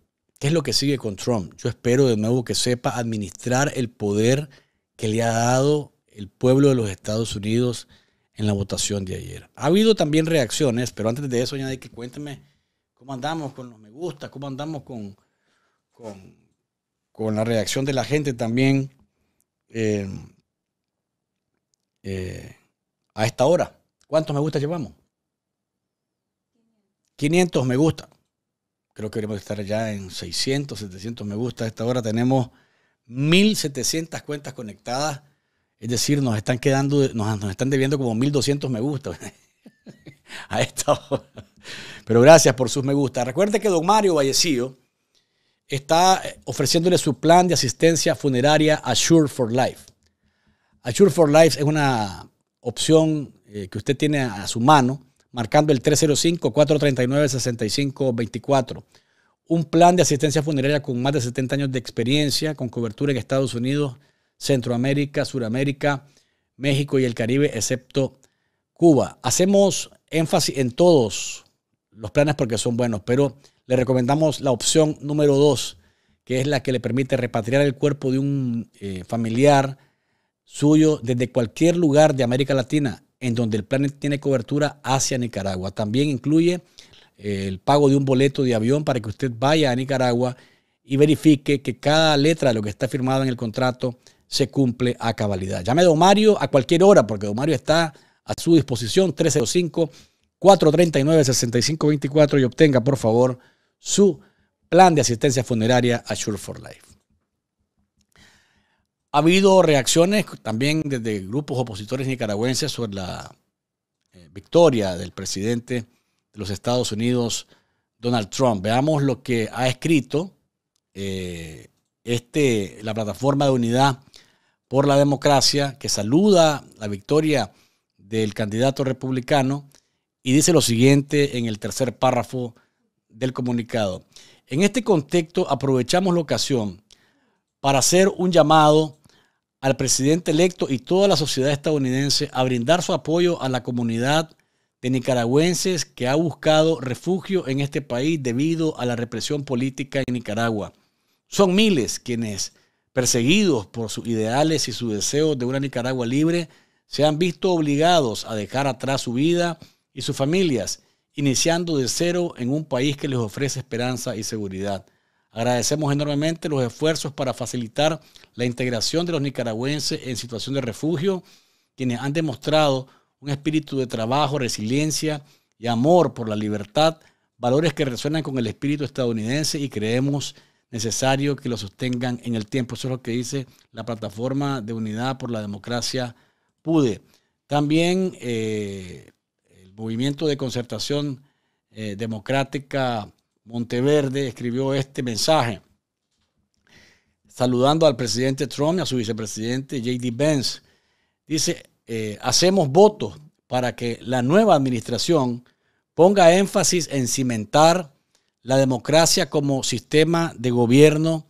qué es lo que sigue con Trump. Yo espero de nuevo que sepa administrar el poder que le ha dado el pueblo de los Estados Unidos en la votación de ayer. Ha habido también reacciones, pero antes de eso, ya que cuénteme cómo andamos con los me gusta, cómo andamos con, con, la reacción de la gente también eh, eh, a esta hora. ¿Cuántos me gusta llevamos? 500 me gusta. Creo que deberíamos estar ya en 600, 700 me gusta. A esta hora tenemos 1.700 cuentas conectadas es decir, nos están quedando, nos, están debiendo como 1200 me gusta a esta Pero gracias por sus me gusta. Recuerde que don Mario Vallecillo está eh, ofreciéndole su plan de asistencia funeraria Assure for Life. Assure for Life es una opción eh, que usted tiene a su mano, marcando el 305-439-6524. Un plan de asistencia funeraria con más de 70 años de experiencia, con cobertura en Estados Unidos, Centroamérica, Suramérica, México y el Caribe, excepto Cuba. Hacemos énfasis en todos los planes porque son buenos, pero le recomendamos la opción número dos, que es la que le permite repatriar el cuerpo de un eh, familiar suyo desde cualquier lugar de América Latina en donde el plan tiene cobertura hacia Nicaragua. También incluye eh, el pago de un boleto de avión para que usted vaya a Nicaragua y verifique que cada letra de lo que está firmado en el contrato se cumple a cabalidad. Llame a Don Mario a cualquier hora, porque Don Mario está a su disposición, 305-439-6524, y obtenga, por favor, su plan de asistencia funeraria a Sure for Life. Ha habido reacciones también desde grupos opositores nicaragüenses sobre la eh, victoria del presidente de los Estados Unidos, Donald Trump. Veamos lo que ha escrito eh, este, la plataforma de unidad por la democracia, que saluda la victoria del candidato republicano y dice lo siguiente en el tercer párrafo del comunicado. En este contexto aprovechamos la ocasión para hacer un llamado al presidente electo y toda la sociedad estadounidense a brindar su apoyo a la comunidad de nicaragüenses que ha buscado refugio en este país debido a la represión política en Nicaragua. Son miles quienes perseguidos por sus ideales y su deseo de una Nicaragua libre, se han visto obligados a dejar atrás su vida y sus familias, iniciando de cero en un país que les ofrece esperanza y seguridad. Agradecemos enormemente los esfuerzos para facilitar la integración de los nicaragüenses en situación de refugio, quienes han demostrado un espíritu de trabajo, resiliencia y amor por la libertad, valores que resuenan con el espíritu estadounidense y creemos necesario que lo sostengan en el tiempo. Eso es lo que dice la plataforma de unidad por la democracia PUDE. También eh, el movimiento de concertación eh, democrática Monteverde escribió este mensaje saludando al presidente Trump y a su vicepresidente JD Benz. Dice, eh, hacemos votos para que la nueva administración ponga énfasis en cimentar la democracia como sistema de gobierno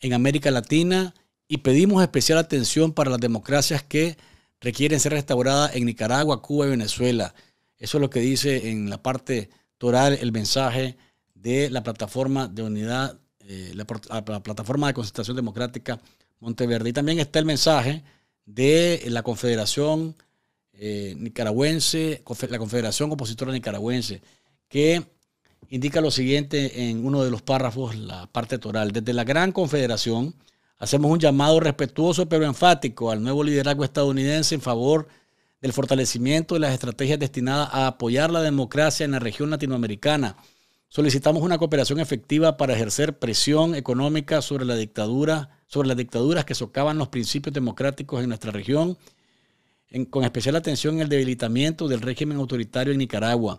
en América Latina y pedimos especial atención para las democracias que requieren ser restauradas en Nicaragua, Cuba y Venezuela. Eso es lo que dice en la parte toral el mensaje de la plataforma de unidad, eh, la, plataforma de concentración democrática Monteverde. Y también está el mensaje de la Confederación eh, Nicaragüense, la Confederación Opositora Nicaragüense, que indica lo siguiente en uno de los párrafos, la parte toral. Desde la Gran Confederación hacemos un llamado respetuoso pero enfático al nuevo liderazgo estadounidense en favor del fortalecimiento de las estrategias destinadas a apoyar la democracia en la región latinoamericana. Solicitamos una cooperación efectiva para ejercer presión económica sobre la dictadura, sobre las dictaduras que socavan los principios democráticos en nuestra región, con especial atención en el debilitamiento del régimen autoritario en Nicaragua.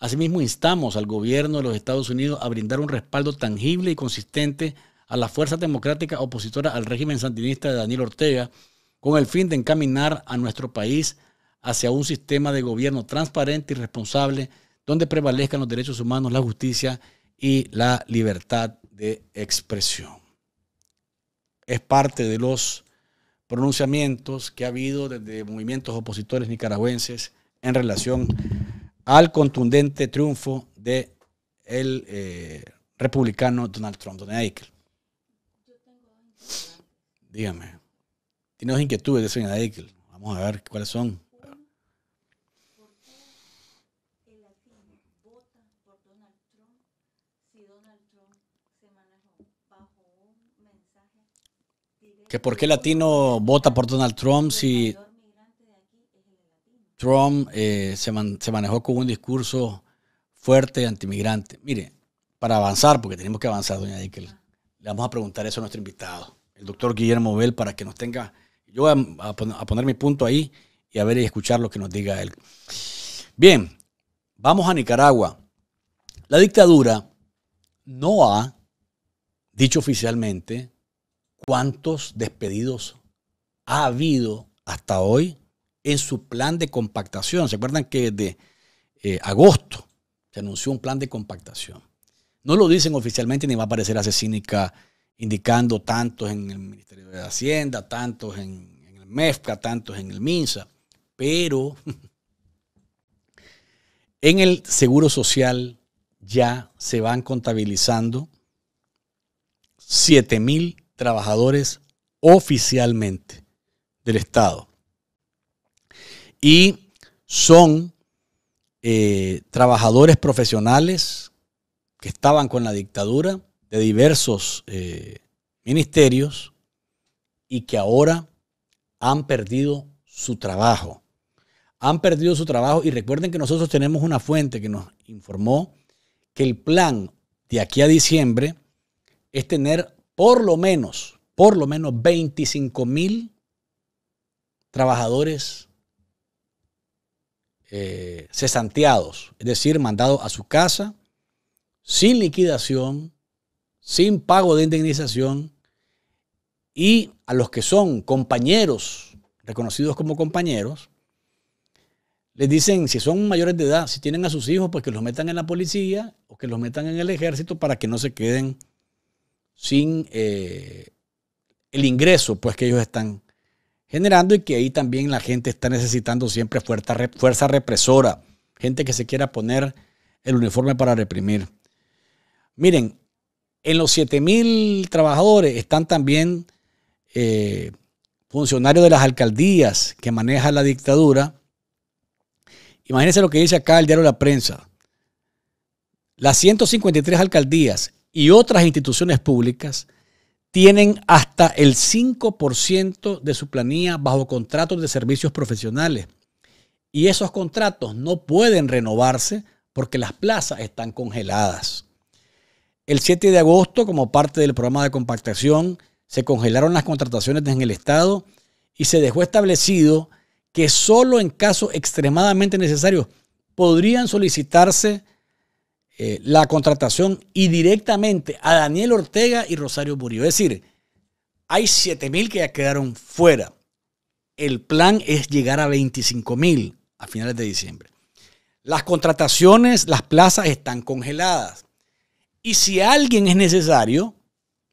Asimismo, instamos al gobierno de los Estados Unidos a brindar un respaldo tangible y consistente a la fuerza democrática opositora al régimen sandinista de Daniel Ortega, con el fin de encaminar a nuestro país hacia un sistema de gobierno transparente y responsable donde prevalezcan los derechos humanos, la justicia y la libertad de expresión. Es parte de los pronunciamientos que ha habido desde movimientos opositores nicaragüenses en relación al contundente triunfo de el eh, republicano Donald Trump. Don Eichel. Dígame. Tiene dos inquietudes de señora Eichel. Vamos a ver cuáles son. ¿Que por qué el latino vota por Donald Trump si Trump eh, se, manejó con un discurso fuerte antimigrante. Mire, para avanzar, porque tenemos que avanzar, doña Dickel, le vamos a preguntar eso a nuestro invitado, el doctor Guillermo Bell, para que nos tenga. Yo voy a poner mi punto ahí y a ver y escuchar lo que nos diga él. Bien, vamos a Nicaragua. La dictadura no ha dicho oficialmente cuántos despedidos ha habido hasta hoy en su plan de compactación. ¿Se acuerdan que de eh, agosto se anunció un plan de compactación? No lo dicen oficialmente ni va a aparecer cínica indicando tantos en el Ministerio de Hacienda, tantos en, en el MEFCA, tantos en el MINSA, pero en el Seguro Social ya se van contabilizando 7 mil trabajadores oficialmente del Estado y son eh, trabajadores profesionales que estaban con la dictadura de diversos eh, ministerios y que ahora han perdido su trabajo. Han perdido su trabajo y recuerden que nosotros tenemos una fuente que nos informó que el plan de aquí a diciembre es tener por lo menos, por lo menos 25 mil trabajadores eh, cesanteados, es decir, mandados a su casa sin liquidación, sin pago de indemnización y a los que son compañeros, reconocidos como compañeros, les dicen, si son mayores de edad, si tienen a sus hijos, pues que los metan en la policía o que los metan en el ejército para que no se queden sin eh, el ingreso, pues que ellos están generando y que ahí también la gente está necesitando siempre fuerza, represora, gente que se quiera poner el uniforme para reprimir. Miren, en los mil trabajadores están también eh, funcionarios de las alcaldías que maneja la dictadura. Imagínense lo que dice acá el diario La Prensa. Las 153 alcaldías y otras instituciones públicas tienen hasta el 5% de su planilla bajo contratos de servicios profesionales. Y esos contratos no pueden renovarse porque las plazas están congeladas. El 7 de agosto, como parte del programa de compactación, se congelaron las contrataciones en el Estado y se dejó establecido que solo en casos extremadamente necesarios podrían solicitarse eh, la contratación y directamente a Daniel Ortega y Rosario Murillo. Es decir, hay 7 mil que ya quedaron fuera. El plan es llegar a 25 mil a finales de diciembre. Las contrataciones, las plazas están congeladas. Y si alguien es necesario,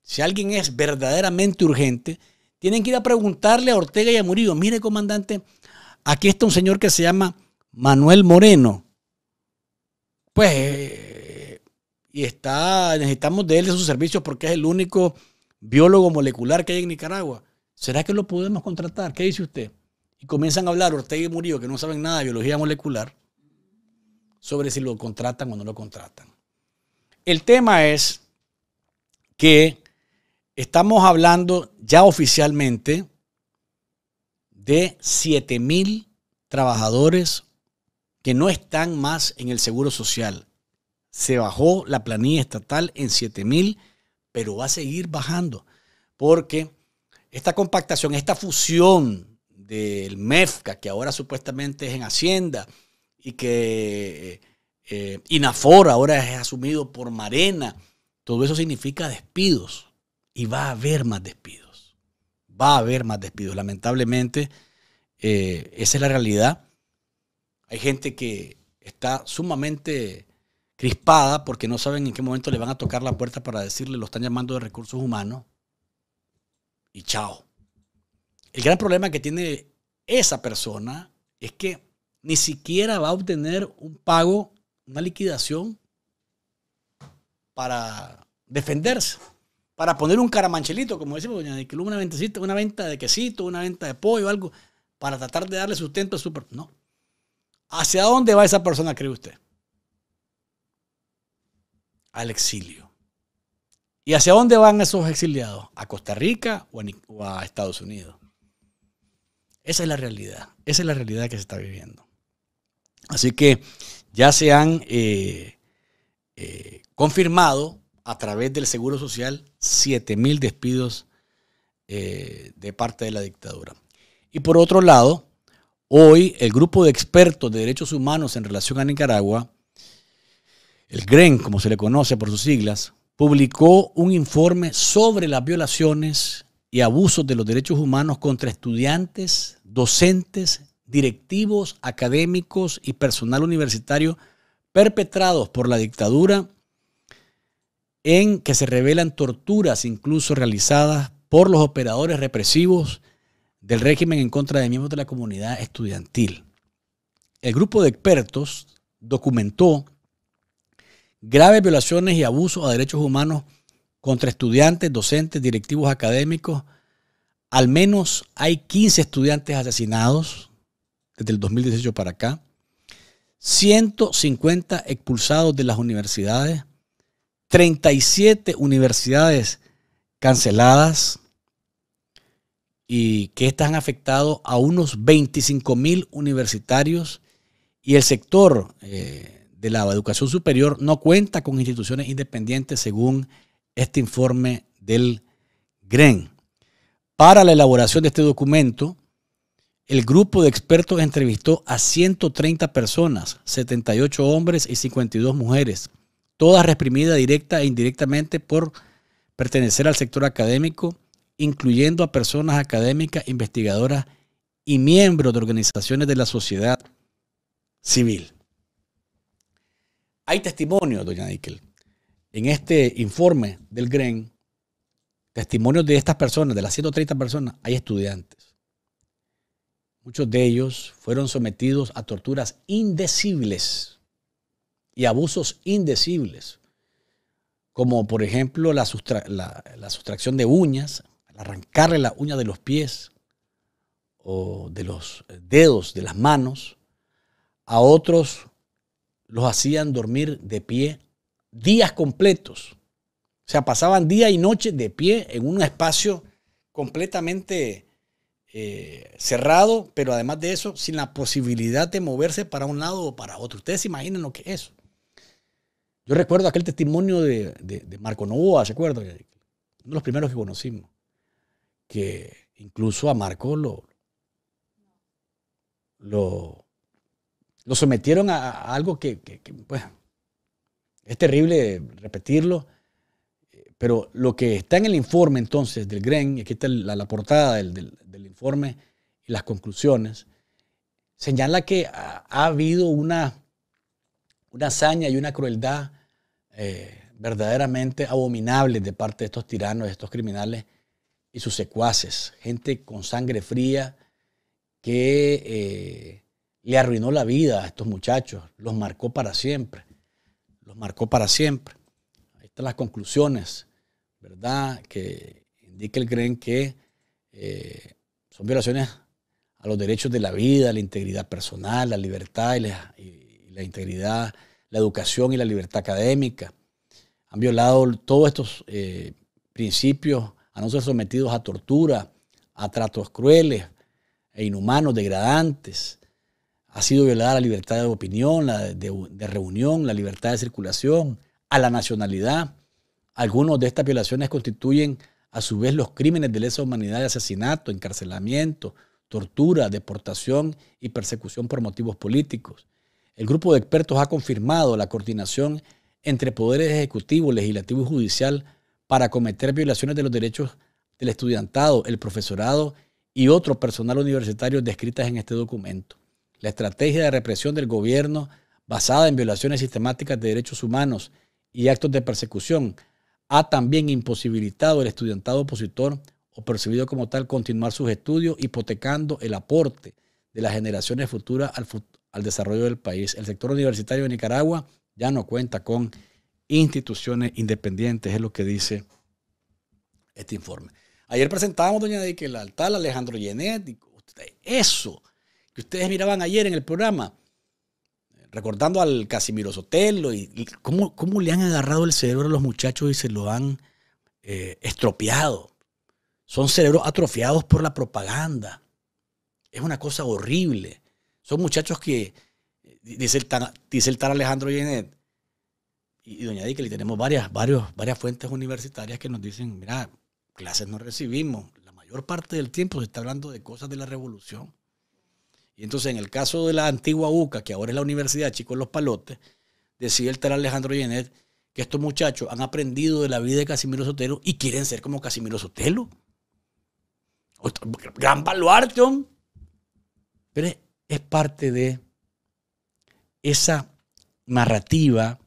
si alguien es verdaderamente urgente, tienen que ir a preguntarle a Ortega y a Murillo, mire comandante, aquí está un señor que se llama Manuel Moreno. Pues y está, necesitamos de él, de sus servicios, porque es el único biólogo molecular que hay en Nicaragua. ¿Será que lo podemos contratar? ¿Qué dice usted? Y comienzan a hablar Ortega y Murillo, que no saben nada de biología molecular, sobre si lo contratan o no lo contratan. El tema es que estamos hablando ya oficialmente de 7 mil trabajadores que no están más en el seguro social se bajó la planilla estatal en 7.000, pero va a seguir bajando, porque esta compactación, esta fusión del MEFCA, que ahora supuestamente es en Hacienda, y que eh, eh, INAFOR ahora es asumido por Marena, todo eso significa despidos, y va a haber más despidos, va a haber más despidos, lamentablemente. Eh, esa es la realidad. Hay gente que está sumamente crispada porque no saben en qué momento le van a tocar la puerta para decirle, lo están llamando de recursos humanos. Y chao. El gran problema que tiene esa persona es que ni siquiera va a obtener un pago, una liquidación para defenderse, para poner un caramanchelito, como decimos, doña una una venta de quesito, una venta de pollo, algo, para tratar de darle sustento a su... No. ¿Hacia dónde va esa persona, cree usted? al exilio. ¿Y hacia dónde van esos exiliados? ¿A Costa Rica o a, Estados Unidos? Esa es la realidad, esa es la realidad que se está viviendo. Así que ya se han eh, eh, confirmado a través del Seguro Social 7.000 despidos eh, de parte de la dictadura. Y por otro lado, hoy el grupo de expertos de derechos humanos en relación a Nicaragua el GREN, como se le conoce por sus siglas, publicó un informe sobre las violaciones y abusos de los derechos humanos contra estudiantes, docentes, directivos, académicos y personal universitario perpetrados por la dictadura, en que se revelan torturas incluso realizadas por los operadores represivos del régimen en contra de miembros de la comunidad estudiantil. El grupo de expertos documentó graves violaciones y abusos a derechos humanos contra estudiantes, docentes, directivos académicos. Al menos hay 15 estudiantes asesinados desde el 2018 para acá. 150 expulsados de las universidades. 37 universidades canceladas y que están han afectado a unos 25 mil universitarios y el sector eh, de la educación superior no cuenta con instituciones independientes según este informe del GREN. Para la elaboración de este documento, el grupo de expertos entrevistó a 130 personas, 78 hombres y 52 mujeres, todas reprimidas directa e indirectamente por pertenecer al sector académico, incluyendo a personas académicas, investigadoras y miembros de organizaciones de la sociedad civil. Hay testimonios, doña Nickel, en este informe del GREN, testimonios de estas personas, de las 130 personas, hay estudiantes. Muchos de ellos fueron sometidos a torturas indecibles y abusos indecibles, como por ejemplo la, sustracción de uñas, arrancarle la uña de los pies o de los dedos, de las manos, a otros los hacían dormir de pie días completos. O sea, pasaban día y noche de pie en un espacio completamente eh, cerrado, pero además de eso, sin la posibilidad de moverse para un lado o para otro. Ustedes se imaginan lo que es eso. Yo recuerdo aquel testimonio de, Marco Novoa, ¿se acuerdan? Uno de los primeros que conocimos. Que incluso a Marco lo, lo lo sometieron a, algo que, pues, es terrible repetirlo, pero lo que está en el informe entonces del GREN, aquí está la, portada del, informe y las conclusiones, señala que ha, habido una, una hazaña y una crueldad eh, verdaderamente abominable de parte de estos tiranos, de estos criminales y sus secuaces, gente con sangre fría que eh, le arruinó la vida a estos muchachos, los marcó para siempre, los marcó para siempre. Ahí están las conclusiones, ¿verdad? Que indica el GREN que eh, son violaciones a los derechos de la vida, la integridad personal, la libertad y la, integridad, la educación y la libertad académica. Han violado todos estos eh, principios a no ser sometidos a tortura, a tratos crueles e inhumanos, degradantes, ha sido violada la libertad de opinión, la de, reunión, la libertad de circulación, a la nacionalidad. Algunos de estas violaciones constituyen a su vez los crímenes de lesa humanidad de asesinato, encarcelamiento, tortura, deportación y persecución por motivos políticos. El grupo de expertos ha confirmado la coordinación entre poderes ejecutivo, legislativo y judicial para cometer violaciones de los derechos del estudiantado, el profesorado y otro personal universitario descritas en este documento la estrategia de represión del gobierno basada en violaciones sistemáticas de derechos humanos y actos de persecución ha también imposibilitado al estudiantado opositor o percibido como tal continuar sus estudios, hipotecando el aporte de las generaciones futuras al, desarrollo del país. El sector universitario de Nicaragua ya no cuenta con instituciones independientes, es lo que dice este informe. Ayer presentábamos, doña Dique, el altar Alejandro usted Eso que ustedes miraban ayer en el programa, recordando al Casimiro Sotelo y, cómo, le han agarrado el cerebro a los muchachos y se lo han eh, estropeado. Son cerebros atrofiados por la propaganda. Es una cosa horrible. Son muchachos que, dice el, tal Alejandro Yenet, y, doña que tenemos varias, varias fuentes universitarias que nos dicen, mira, clases no recibimos. La mayor parte del tiempo se está hablando de cosas de la revolución. Y entonces en el caso de la antigua UCA, que ahora es la Universidad Chicos Los Palotes, decía el tal Alejandro Yenet que estos muchachos han aprendido de la vida de Casimiro Sotelo y quieren ser como Casimiro Sotelo. gran baluarte, pero es, parte de esa narrativa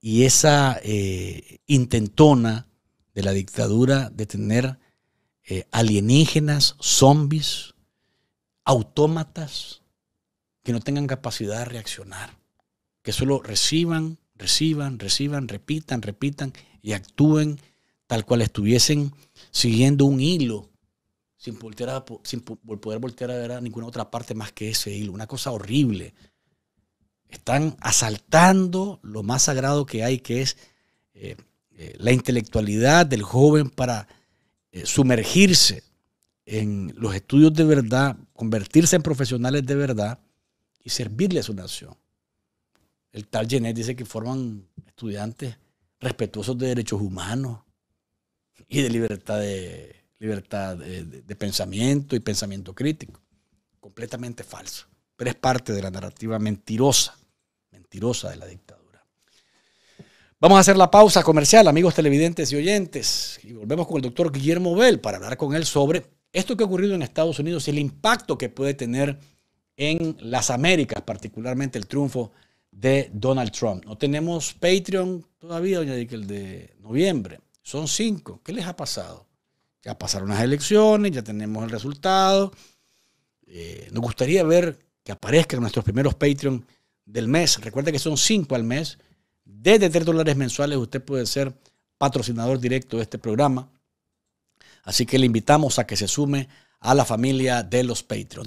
y esa eh, intentona de la dictadura de tener eh, alienígenas, zombies, autómatas que no tengan capacidad de reaccionar, que solo reciban, reciban, reciban, repitan, repitan y actúen tal cual estuviesen siguiendo un hilo sin, poder voltear a ver a ninguna otra parte más que ese hilo. Una cosa horrible. Están asaltando lo más sagrado que hay, que es eh, eh, la intelectualidad del joven para eh, sumergirse en los estudios de verdad, convertirse en profesionales de verdad y servirle a su nación. El tal Genet dice que forman estudiantes respetuosos de derechos humanos y de libertad de libertad pensamiento y pensamiento crítico. Completamente falso. Pero es parte de la narrativa mentirosa, mentirosa de la dictadura. Vamos a hacer la pausa comercial, amigos televidentes y oyentes, y volvemos con el doctor Guillermo Bell para hablar con él sobre esto que ha ocurrido en Estados Unidos y el impacto que puede tener en las Américas, particularmente el triunfo de Donald Trump. No tenemos Patreon todavía, doña Dick, el de noviembre. Son cinco. ¿Qué les ha pasado? Ya pasaron las elecciones, ya tenemos el resultado. Eh, nos gustaría ver que aparezcan nuestros primeros Patreon del mes. Recuerda que son cinco al mes. Desde tres dólares mensuales usted puede ser patrocinador directo de este programa. Así que le invitamos a que se sume a la familia de los Patreon.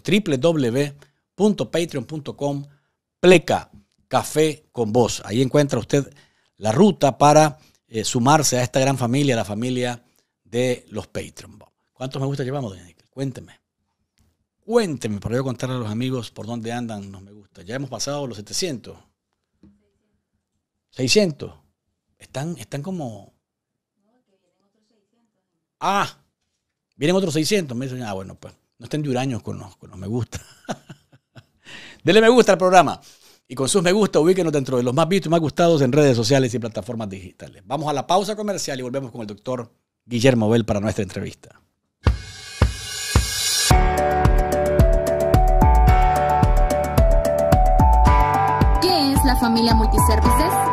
www.patreon.com pleca café con vos. Ahí encuentra usted la ruta para eh, sumarse a esta gran familia, la familia de los Patreon. ¿Cuántos me gusta llevamos, Daniel? Cuénteme. Cuénteme para yo contarle a los amigos por dónde andan los me gusta. Ya hemos pasado los 700. 600. Están, están como... Ah, Vienen otros 600. Me dicen, ah, bueno, pues no estén de con los, con los me gusta. Denle me gusta al programa. Y con sus me gusta, ubíquenos dentro de los más vistos y más gustados en redes sociales y plataformas digitales. Vamos a la pausa comercial y volvemos con el doctor Guillermo Bell para nuestra entrevista. ¿Qué es la familia Multiservices?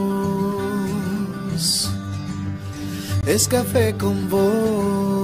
es café con vos.